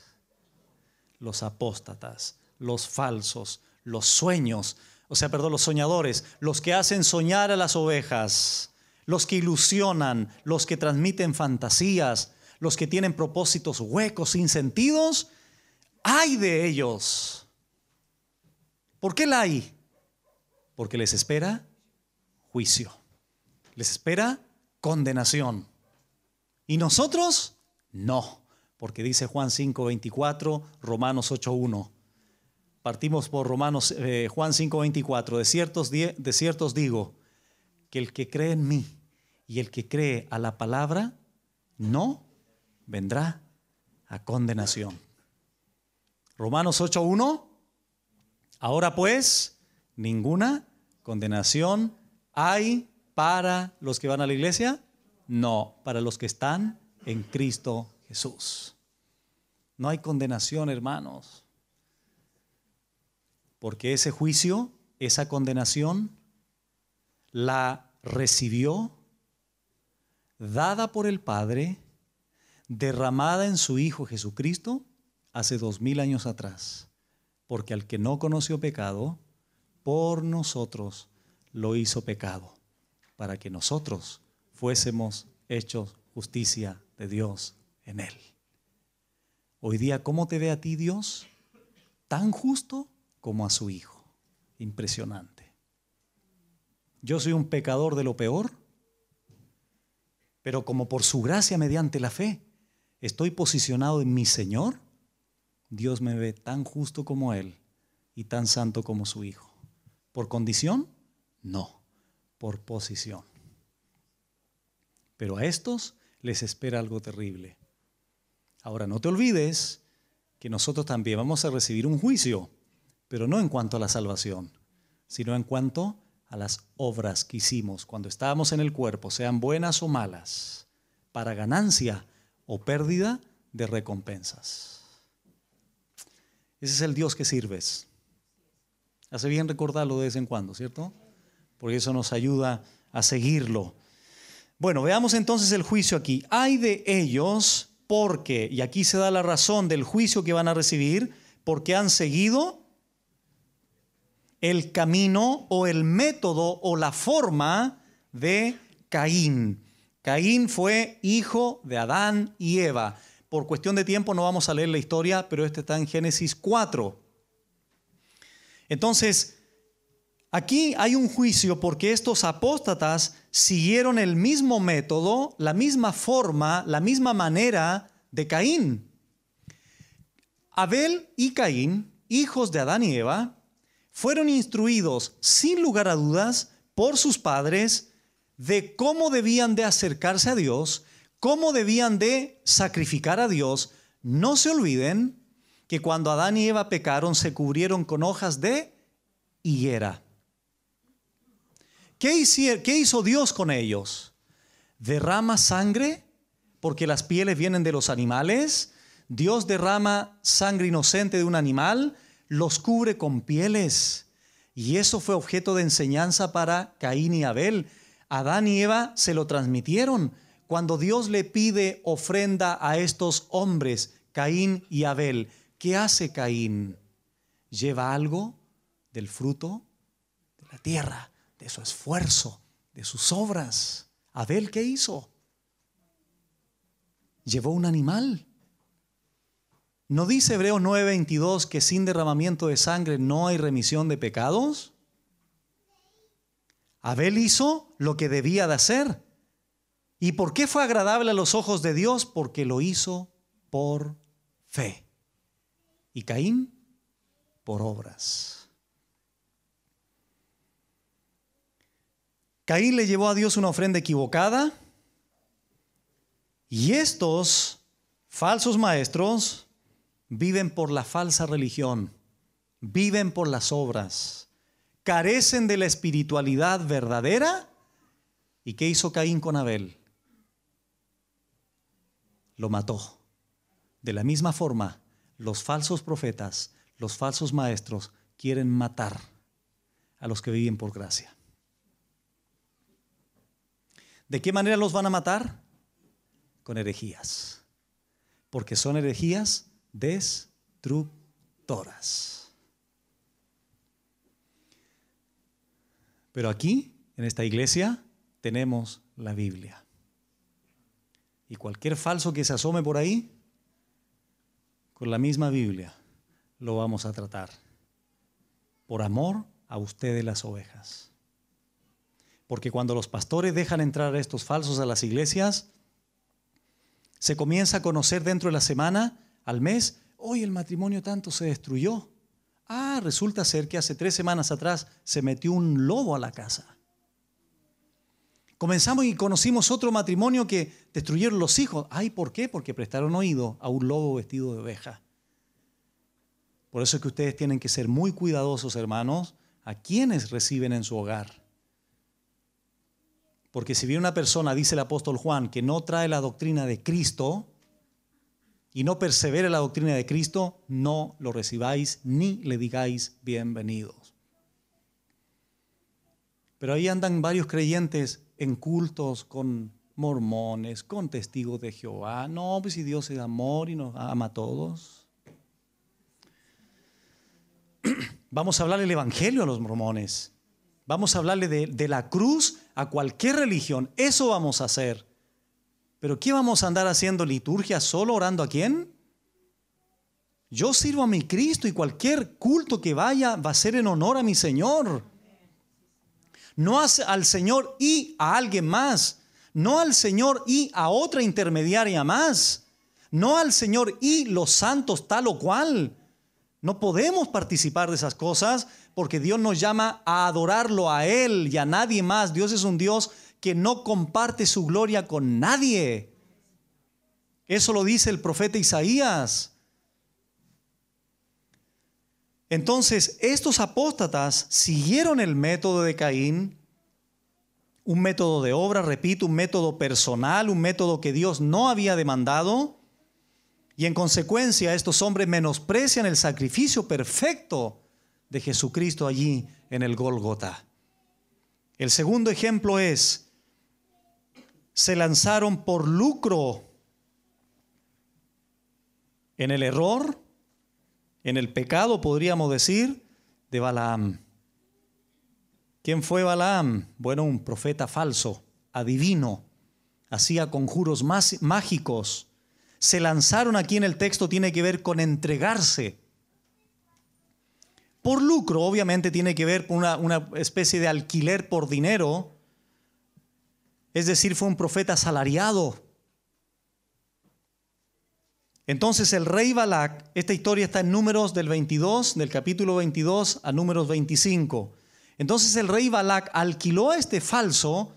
Los apóstatas los falsos, los sueños, o sea, perdón, los soñadores, los que hacen soñar a las ovejas, los que ilusionan, los que transmiten fantasías, los que tienen propósitos huecos, sin sentidos, hay de ellos. ¿Por qué la hay? Porque les espera juicio, les espera condenación. ¿Y nosotros? No, porque dice Juan 5:24, Romanos 8:1 Partimos por Romanos eh, Juan 5:24. De de ciertos digo que el que cree en mí y el que cree a la palabra no vendrá a condenación. Romanos 8:1. Ahora pues, ninguna condenación hay para los que van a la iglesia? No, para los que están en Cristo Jesús. No hay condenación, hermanos. Porque ese juicio, esa condenación, la recibió dada por el Padre, derramada en su Hijo Jesucristo hace dos mil años atrás. Porque al que no conoció pecado, por nosotros lo hizo pecado, para que nosotros fuésemos hechos justicia de Dios en él. Hoy día, ¿cómo te ve a ti Dios? ¿Tan justo? como a su hijo. Impresionante. Yo soy un pecador de lo peor, pero como por su gracia mediante la fe estoy posicionado en mi Señor, Dios me ve tan justo como Él y tan santo como su Hijo. ¿Por condición? No, por posición. Pero a estos les espera algo terrible. Ahora, no te olvides que nosotros también vamos a recibir un juicio pero no en cuanto a la salvación, sino en cuanto a las obras que hicimos cuando estábamos en el cuerpo, sean buenas o malas, para ganancia o pérdida de recompensas. Ese es el Dios que sirves. Hace bien recordarlo de vez en cuando, ¿cierto? Porque eso nos ayuda a seguirlo. Bueno, veamos entonces el juicio aquí. Hay de ellos porque, y aquí se da la razón del juicio que van a recibir, porque han seguido el camino o el método o la forma de Caín. Caín fue hijo de Adán y Eva. Por cuestión de tiempo no vamos a leer la historia, pero este está en Génesis 4. Entonces, aquí hay un juicio porque estos apóstatas siguieron el mismo método, la misma forma, la misma manera de Caín. Abel y Caín, hijos de Adán y Eva, fueron instruidos sin lugar a dudas por sus padres de cómo debían de acercarse a Dios, cómo debían de sacrificar a Dios. No se olviden que cuando Adán y Eva pecaron se cubrieron con hojas de higuera. ¿Qué, hizo, qué hizo Dios con ellos? Derrama sangre porque las pieles vienen de los animales. Dios derrama sangre inocente de un animal los cubre con pieles. Y eso fue objeto de enseñanza para Caín y Abel. Adán y Eva se lo transmitieron. Cuando Dios le pide ofrenda a estos hombres, Caín y Abel, ¿qué hace Caín? Lleva algo del fruto de la tierra, de su esfuerzo, de sus obras. Abel, ¿qué hizo? Llevó un animal. ¿No dice Hebreos 9:22 que sin derramamiento de sangre no hay remisión de pecados? Abel hizo lo que debía de hacer. ¿Y por qué fue agradable a los ojos de Dios? Porque lo hizo por fe. Y Caín por obras. Caín le llevó a Dios una ofrenda equivocada y estos falsos maestros viven por la falsa religión, viven por las obras, carecen de la espiritualidad verdadera. ¿Y qué hizo Caín con Abel? Lo mató. De la misma forma, los falsos profetas, los falsos maestros quieren matar a los que viven por gracia. ¿De qué manera los van a matar? Con herejías. Porque son herejías destructoras. Pero aquí, en esta iglesia, tenemos la Biblia. Y cualquier falso que se asome por ahí, con la misma Biblia lo vamos a tratar. Por amor a ustedes las ovejas. Porque cuando los pastores dejan entrar estos falsos a las iglesias, se comienza a conocer dentro de la semana al mes, hoy el matrimonio tanto se destruyó. Ah, resulta ser que hace tres semanas atrás se metió un lobo a la casa. Comenzamos y conocimos otro matrimonio que destruyeron los hijos. Ay, ¿por qué? Porque prestaron oído a un lobo vestido de oveja. Por eso es que ustedes tienen que ser muy cuidadosos, hermanos, a quienes reciben en su hogar. Porque si bien una persona, dice el apóstol Juan, que no trae la doctrina de Cristo, y no persevere la doctrina de Cristo, no lo recibáis ni le digáis bienvenidos. Pero ahí andan varios creyentes en cultos con mormones, con testigos de Jehová. No, pues si Dios es amor y nos ama a todos. [clears throat] Vamos a hablar el Evangelio a los mormones. Vamos a hablarle de, de la cruz a cualquier religión. Eso vamos a hacer. Pero ¿qué vamos a andar haciendo liturgia solo orando a quién? Yo sirvo a mi Cristo y cualquier culto que vaya va a ser en honor a mi Señor. No al Señor y a alguien más. No al Señor y a otra intermediaria más. No al Señor y los santos tal o cual. No podemos participar de esas cosas porque Dios nos llama a adorarlo a Él y a nadie más. Dios es un Dios que no comparte su gloria con nadie. Eso lo dice el profeta Isaías. Entonces, estos apóstatas siguieron el método de Caín, un método de obra, repito, un método personal, un método que Dios no había demandado, y en consecuencia estos hombres menosprecian el sacrificio perfecto de Jesucristo allí en el Golgota. El segundo ejemplo es se lanzaron por lucro en el error, en el pecado, podríamos decir, de Balaam. ¿Quién fue Balaam? Bueno, un profeta falso, adivino, hacía conjuros más mágicos. Se lanzaron aquí en el texto, tiene que ver con entregarse. Por lucro, obviamente, tiene que ver con una especie de alquiler por dinero es decir, fue un profeta asalariado. Entonces el rey Balak, esta historia está en números del 22, del capítulo 22 a números 25. Entonces el rey Balak alquiló a este falso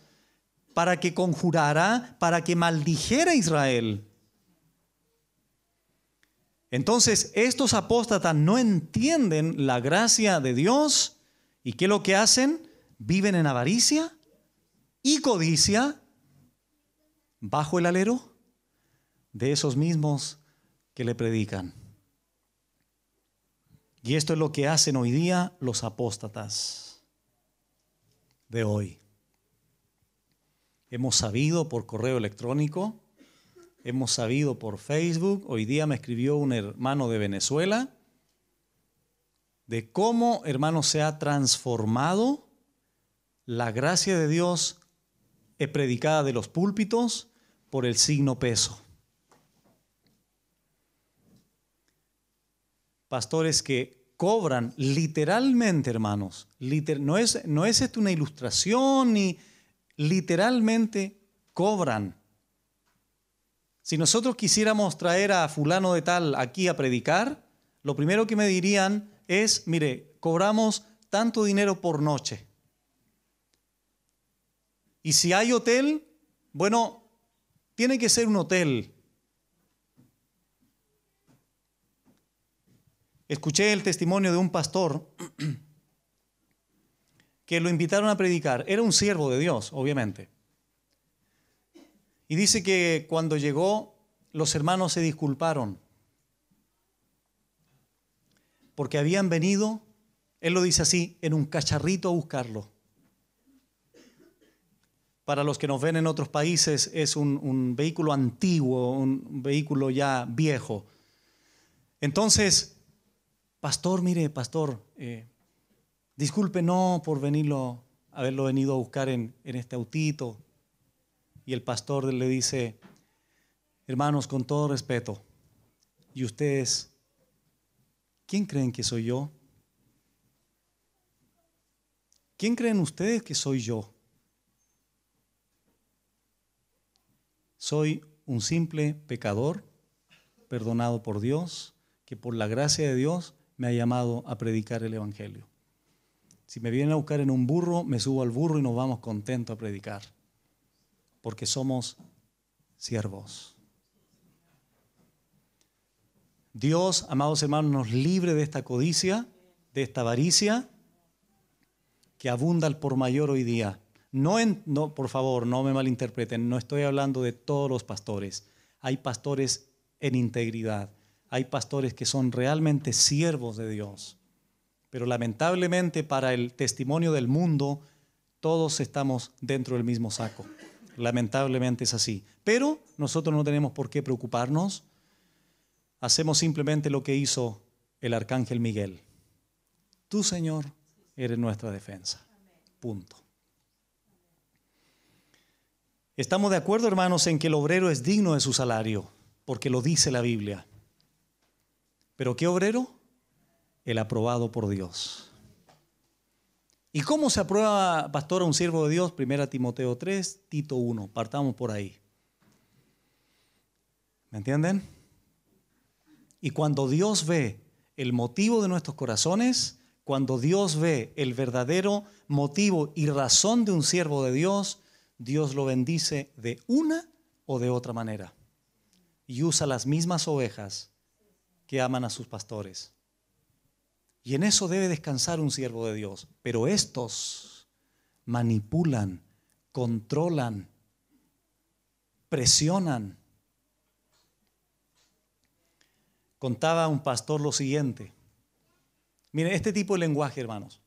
para que conjurara, para que maldijera a Israel. Entonces estos apóstatas no entienden la gracia de Dios y ¿qué es lo que hacen? Viven en avaricia, y codicia bajo el alero de esos mismos que le predican. Y esto es lo que hacen hoy día los apóstatas de hoy. Hemos sabido por correo electrónico, hemos sabido por Facebook, hoy día me escribió un hermano de Venezuela, de cómo, hermano, se ha transformado la gracia de Dios es predicada de los púlpitos por el signo peso. Pastores que cobran literalmente, hermanos, no, es, no es esto una ilustración ni literalmente cobran. Si nosotros quisiéramos traer a fulano de tal aquí a predicar, lo primero que me dirían es, mire, cobramos tanto dinero por noche. Y si hay hotel, bueno, tiene que ser un hotel. Escuché el testimonio de un pastor [clears throat] que lo invitaron a predicar. Era un siervo de Dios, obviamente. Y dice que cuando llegó, los hermanos se disculparon. Porque habían venido, él lo dice así, en un cacharrito a buscarlo para los que nos ven en otros países, es un, vehículo antiguo, un vehículo ya viejo. Entonces, pastor, mire, pastor, eh, disculpe no por venirlo, haberlo venido a buscar en este autito. Y el pastor le dice, hermanos, con todo respeto, ¿y ustedes quién creen que soy yo? ¿Quién creen ustedes que soy yo? Soy un simple pecador, perdonado por Dios, que por la gracia de Dios me ha llamado a predicar el Evangelio. Si me vienen a buscar en un burro, me subo al burro y nos vamos contentos a predicar, porque somos siervos. Dios, amados hermanos, nos libre de esta codicia, de esta avaricia que abunda al por mayor hoy día. No, por favor, no me malinterpreten, no estoy hablando de todos los pastores. Hay pastores en integridad, hay pastores que son realmente siervos de Dios. Pero lamentablemente para el testimonio del mundo, todos estamos dentro del mismo saco. Lamentablemente es así. Pero nosotros no tenemos por qué preocuparnos. Hacemos simplemente lo que hizo el arcángel Miguel. Tú, Señor, eres nuestra defensa. Punto. Estamos de acuerdo, hermanos, en que el obrero es digno de su salario, porque lo dice la Biblia. Pero ¿qué obrero? El aprobado por Dios. ¿Y cómo se aprueba, pastor, a un siervo de Dios? Primera Timoteo 3, Tito 1. Partamos por ahí. ¿Me entienden? Y cuando Dios ve el motivo de nuestros corazones, cuando Dios ve el verdadero motivo y razón de un siervo de Dios, Dios lo bendice de una o de otra manera. Y usa las mismas ovejas que aman a sus pastores. Y en eso debe descansar un siervo de Dios. Pero estos manipulan, controlan, presionan. Contaba un pastor lo siguiente. Miren, este tipo de lenguaje, hermanos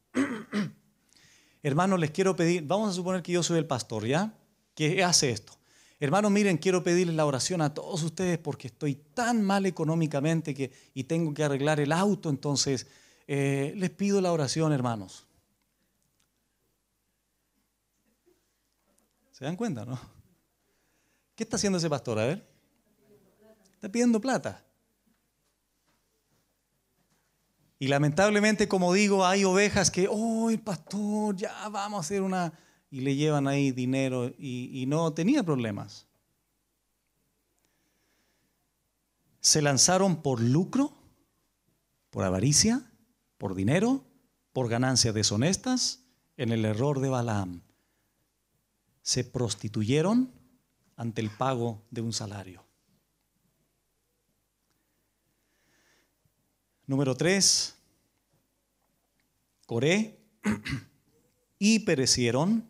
hermanos, les quiero pedir, vamos a suponer que yo soy el pastor, ¿ya? Que hace esto. Hermanos, miren, quiero pedirles la oración a todos ustedes porque estoy tan mal económicamente que, y tengo que arreglar el auto, entonces eh, les pido la oración, hermanos. ¿Se dan cuenta, no? ¿Qué está haciendo ese pastor? A ver. Está pidiendo plata. Y lamentablemente, como digo, hay ovejas que, oh, pastor, ya vamos a hacer una... Y le llevan ahí dinero y, y no tenía problemas. Se lanzaron por lucro, por avaricia, por dinero, por ganancias deshonestas, en el error de Balaam. Se prostituyeron ante el pago de un salario. Número tres, Coré. y perecieron,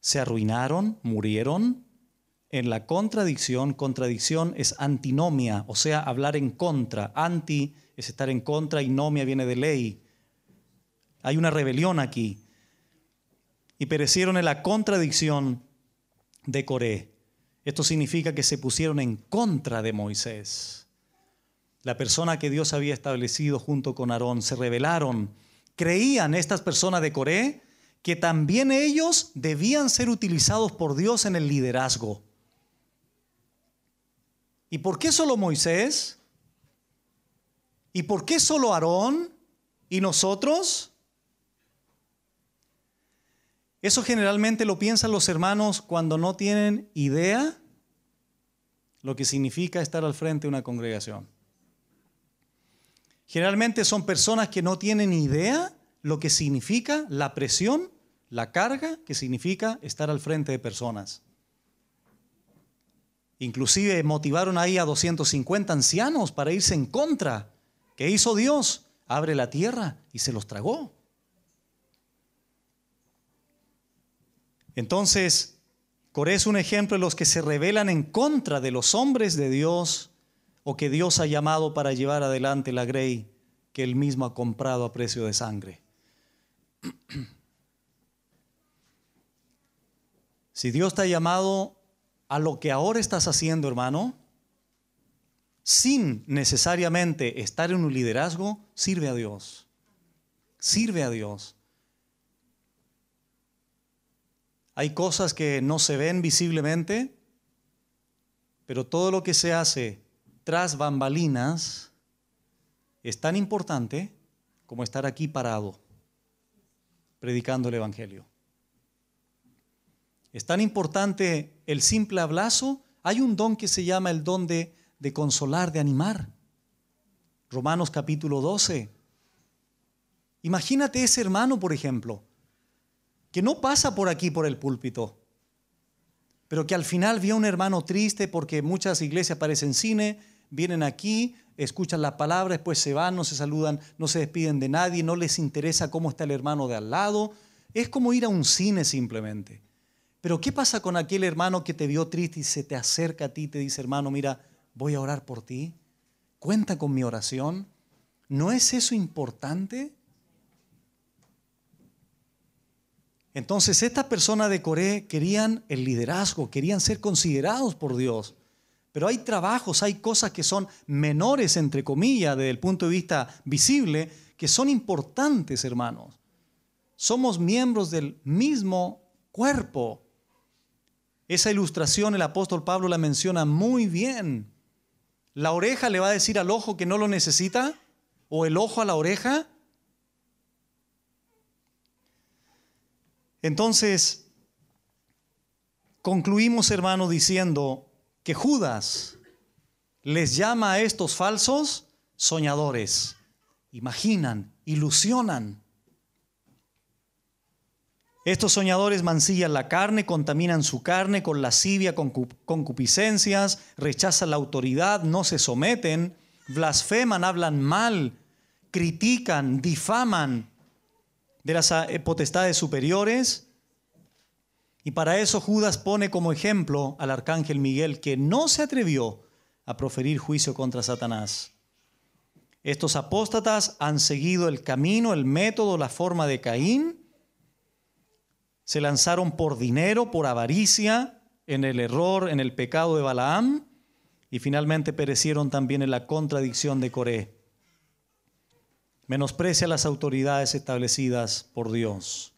se arruinaron, murieron. En la contradicción, contradicción es antinomia, o sea, hablar en contra. Anti es estar en contra y nomia viene de ley. Hay una rebelión aquí. Y perecieron en la contradicción de Coré. Esto significa que se pusieron en contra de Moisés la persona que Dios había establecido junto con Aarón, se rebelaron. Creían estas personas de Coré que también ellos debían ser utilizados por Dios en el liderazgo. ¿Y por qué solo Moisés? ¿Y por qué solo Aarón? ¿Y nosotros? Eso generalmente lo piensan los hermanos cuando no tienen idea lo que significa estar al frente de una congregación. Generalmente son personas que no tienen idea lo que significa la presión, la carga que significa estar al frente de personas. Inclusive motivaron ahí a 250 ancianos para irse en contra. ¿Qué hizo Dios? Abre la tierra y se los tragó. Entonces, Coré es un ejemplo de los que se rebelan en contra de los hombres de Dios o que Dios ha llamado para llevar adelante la grey que Él mismo ha comprado a precio de sangre. [clears throat] Si Dios te ha llamado a lo que ahora estás haciendo, hermano, sin necesariamente estar en un liderazgo, sirve a Dios. Sirve a Dios. Hay cosas que no se ven visiblemente, pero todo lo que se hace tras bambalinas es tan importante como estar aquí parado, predicando el Evangelio. Es tan importante el simple abrazo. Hay un don que se llama el don de, de consolar, de animar. Romanos capítulo 12. Imagínate ese hermano, por ejemplo, que no pasa por aquí, por el púlpito, pero que al final vio a un hermano triste porque muchas iglesias parecen cine, vienen aquí, escuchan la palabra, después se van, no se saludan, no se despiden de nadie, no les interesa cómo está el hermano de al lado. Es como ir a un cine simplemente. Pero ¿qué pasa con aquel hermano que te vio triste y se te acerca a ti y te dice, hermano, mira, voy a orar por ti? Cuenta con mi oración. ¿No es eso importante? Entonces, estas personas de Coré querían el liderazgo, querían ser considerados por Dios. Pero hay trabajos, hay cosas que son menores, entre comillas, desde el punto de vista visible, que son importantes, hermanos. Somos miembros del mismo cuerpo. Esa ilustración el apóstol Pablo la menciona muy bien. ¿La oreja le va a decir al ojo que no lo necesita? ¿O el ojo a la oreja? Entonces, concluimos, hermanos, diciendo que Judas les llama a estos falsos soñadores. Imaginan, ilusionan. Estos soñadores mancillan la carne, contaminan su carne con lascivia, con concupiscencias, rechazan la autoridad, no se someten, blasfeman, hablan mal, critican, difaman de las eh, potestades superiores y para eso Judas pone como ejemplo al arcángel Miguel, que no se atrevió a proferir juicio contra Satanás. Estos apóstatas han seguido el camino, el método, la forma de Caín. Se lanzaron por dinero, por avaricia, en el error, en el pecado de Balaam y finalmente perecieron también en la contradicción de Coré. Menosprecia las autoridades establecidas por Dios.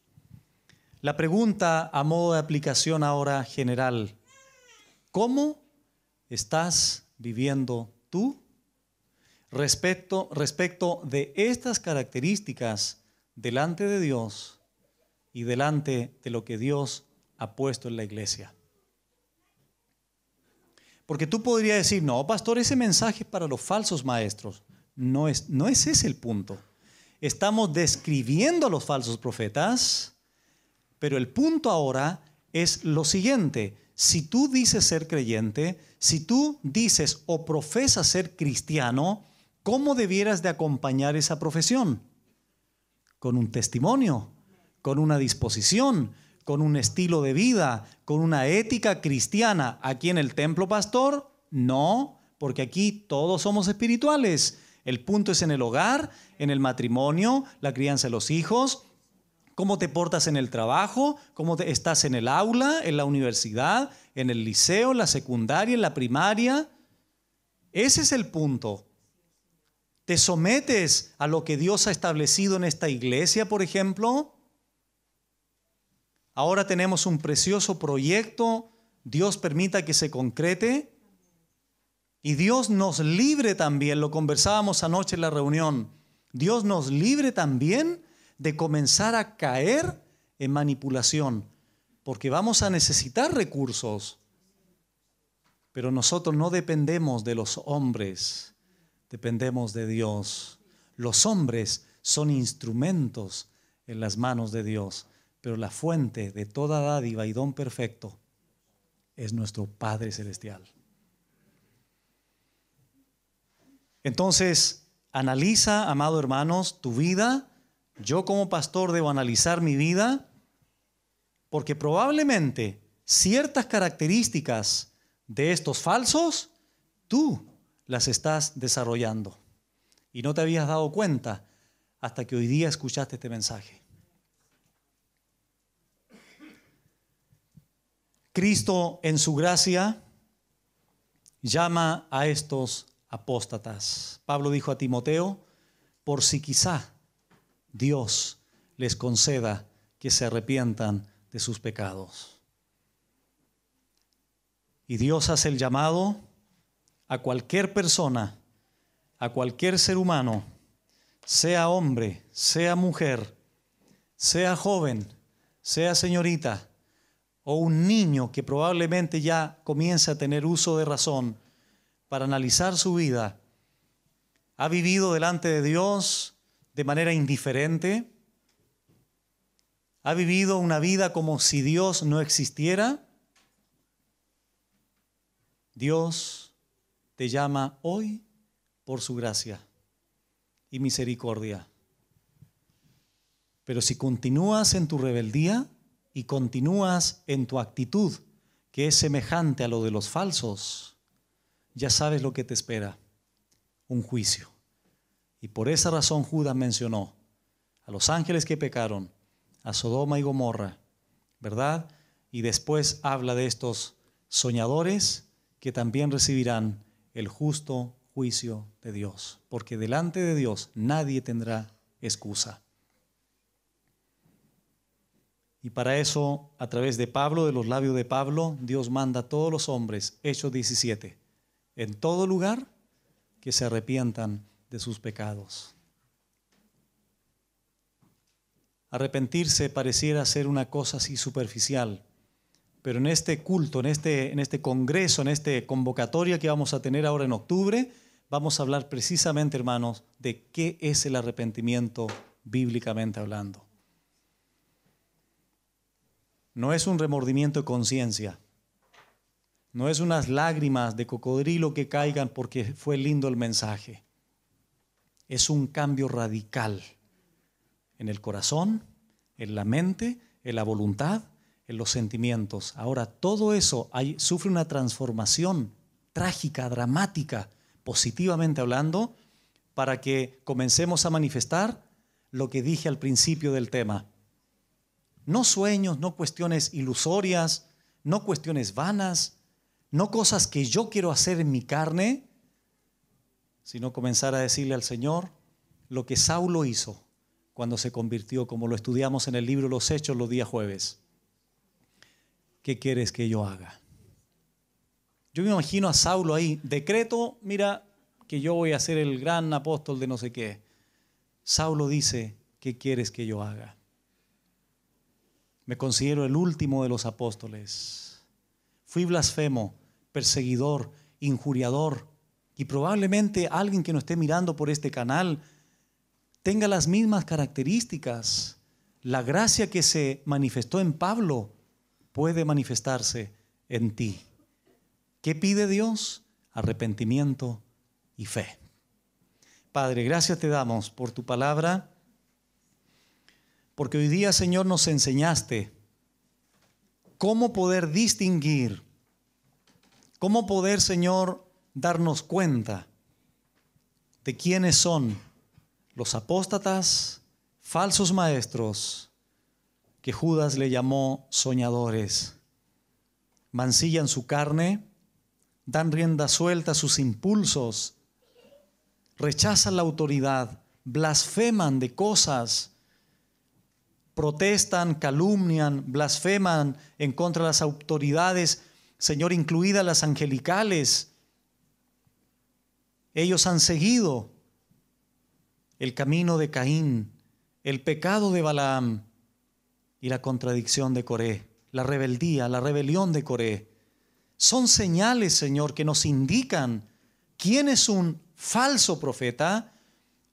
La pregunta a modo de aplicación ahora general. ¿Cómo estás viviendo tú respecto, respecto de estas características delante de Dios y delante de lo que Dios ha puesto en la iglesia? Porque tú podrías decir, no, pastor, ese mensaje es para los falsos maestros. No es, no es ese el punto. Estamos describiendo a los falsos profetas pero el punto ahora es lo siguiente. Si tú dices ser creyente, si tú dices o profesas ser cristiano, ¿cómo debieras de acompañar esa profesión? Con un testimonio, con una disposición, con un estilo de vida, con una ética cristiana. Aquí en el templo pastor, no, porque aquí todos somos espirituales. El punto es en el hogar, en el matrimonio, la crianza de los hijos, cómo te portas en el trabajo, cómo te, estás en el aula, en la universidad, en el liceo, en la secundaria, en la primaria. Ese es el punto. ¿Te sometes a lo que Dios ha establecido en esta iglesia, por ejemplo? Ahora tenemos un precioso proyecto, Dios permita que se concrete y Dios nos libre también, lo conversábamos anoche en la reunión, Dios nos libre también de comenzar a caer en manipulación, porque vamos a necesitar recursos. Pero nosotros no dependemos de los hombres, dependemos de Dios. Los hombres son instrumentos en las manos de Dios, pero la fuente de toda dádiva y don perfecto es nuestro Padre Celestial. Entonces, analiza, amado hermanos, tu vida yo como pastor debo analizar mi vida porque probablemente ciertas características de estos falsos tú las estás desarrollando y no te habías dado cuenta hasta que hoy día escuchaste este mensaje. Cristo en su gracia llama a estos apóstatas. Pablo dijo a Timoteo, por si quizá Dios les conceda que se arrepientan de sus pecados. Y Dios hace el llamado a cualquier persona, a cualquier ser humano, sea hombre, sea mujer, sea joven, sea señorita, o un niño que probablemente ya comience a tener uso de razón para analizar su vida, ha vivido delante de Dios, de manera indiferente? ¿Ha vivido una vida como si Dios no existiera? Dios te llama hoy por su gracia y misericordia. Pero si continúas en tu rebeldía y continúas en tu actitud, que es semejante a lo de los falsos, ya sabes lo que te espera, un juicio. Y por esa razón Judas mencionó a los ángeles que pecaron, a Sodoma y Gomorra, ¿verdad? Y después habla de estos soñadores que también recibirán el justo juicio de Dios, porque delante de Dios nadie tendrá excusa. Y para eso, a través de Pablo, de los labios de Pablo, Dios manda a todos los hombres, Hechos 17, en todo lugar, que se arrepientan de sus pecados. Arrepentirse pareciera ser una cosa así superficial, pero en este culto, en este, en este congreso, en esta convocatoria que vamos a tener ahora en octubre, vamos a hablar precisamente, hermanos, de qué es el arrepentimiento bíblicamente hablando. No es un remordimiento de conciencia, no es unas lágrimas de cocodrilo que caigan porque fue lindo el mensaje es un cambio radical en el corazón, en la mente, en la voluntad, en los sentimientos. Ahora, todo eso sufre una transformación trágica, dramática, positivamente hablando, para que comencemos a manifestar lo que dije al principio del tema. No sueños, no cuestiones ilusorias, no cuestiones vanas, no cosas que yo quiero hacer en mi carne, sino comenzar a decirle al Señor lo que Saulo hizo cuando se convirtió, como lo estudiamos en el libro Los Hechos los días jueves. ¿Qué quieres que yo haga? Yo me imagino a Saulo ahí, decreto, mira, que yo voy a ser el gran apóstol de no sé qué. Saulo dice, ¿qué quieres que yo haga? Me considero el último de los apóstoles. Fui blasfemo, perseguidor, injuriador, y probablemente alguien que nos esté mirando por este canal tenga las mismas características. La gracia que se manifestó en Pablo puede manifestarse en ti. ¿Qué pide Dios? Arrepentimiento y fe. Padre, gracias te damos por tu palabra, porque hoy día, Señor, nos enseñaste cómo poder distinguir, cómo poder, Señor, darnos cuenta de quiénes son los apóstatas, falsos maestros, que Judas le llamó soñadores. Mancillan su carne, dan rienda suelta a sus impulsos, rechazan la autoridad, blasfeman de cosas, protestan, calumnian, blasfeman en contra de las autoridades, Señor, incluidas las angelicales, ellos han seguido el camino de Caín, el pecado de Balaam y la contradicción de Coré, la rebeldía, la rebelión de Coré. Son señales, Señor, que nos indican quién es un falso profeta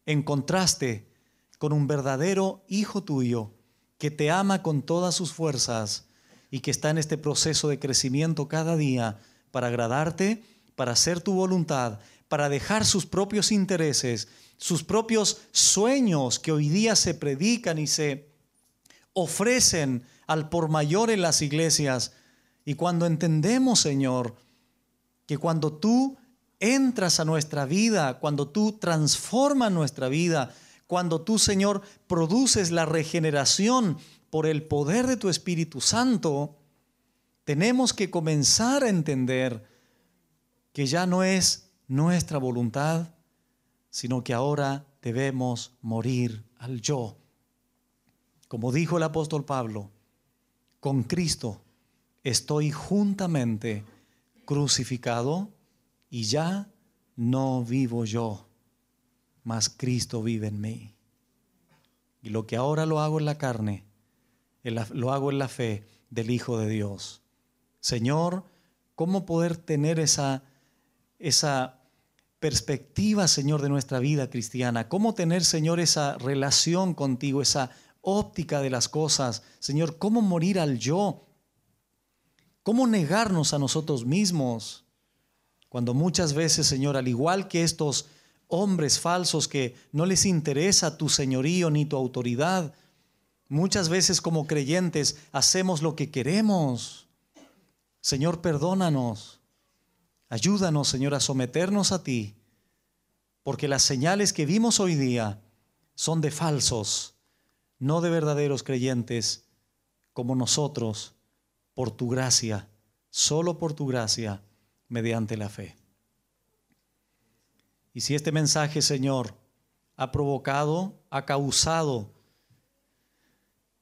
en contraste con un verdadero hijo tuyo que te ama con todas sus fuerzas y que está en este proceso de crecimiento cada día para agradarte, para hacer tu voluntad para dejar sus propios intereses, sus propios sueños que hoy día se predican y se ofrecen al por mayor en las iglesias. Y cuando entendemos, Señor, que cuando tú entras a nuestra vida, cuando tú transformas nuestra vida, cuando tú, Señor, produces la regeneración por el poder de tu Espíritu Santo, tenemos que comenzar a entender que ya no es nuestra voluntad, sino que ahora debemos morir al yo. Como dijo el apóstol Pablo, con Cristo estoy juntamente crucificado y ya no vivo yo, mas Cristo vive en mí. Y lo que ahora lo hago en la carne, lo hago en la fe del Hijo de Dios. Señor, ¿cómo poder tener esa esa perspectiva, Señor, de nuestra vida cristiana. Cómo tener, Señor, esa relación contigo, esa óptica de las cosas. Señor, cómo morir al yo. Cómo negarnos a nosotros mismos. Cuando muchas veces, Señor, al igual que estos hombres falsos que no les interesa tu señorío ni tu autoridad, muchas veces como creyentes hacemos lo que queremos. Señor, perdónanos Ayúdanos, Señor, a someternos a ti, porque las señales que vimos hoy día son de falsos, no de verdaderos creyentes como nosotros, por tu gracia, solo por tu gracia, mediante la fe. Y si este mensaje, Señor, ha provocado, ha causado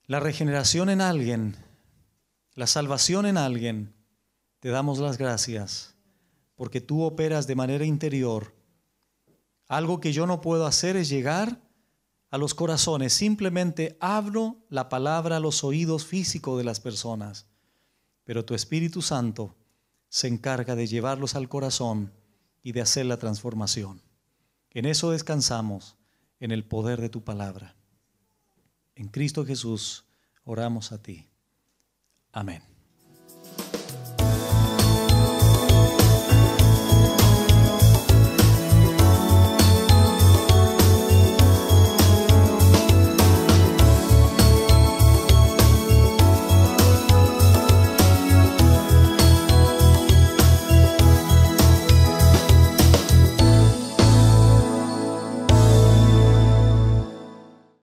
la regeneración en alguien, la salvación en alguien, te damos las gracias porque tú operas de manera interior. Algo que yo no puedo hacer es llegar a los corazones, simplemente hablo la palabra a los oídos físicos de las personas, pero tu Espíritu Santo se encarga de llevarlos al corazón y de hacer la transformación. En eso descansamos, en el poder de tu palabra. En Cristo Jesús oramos a ti. Amén.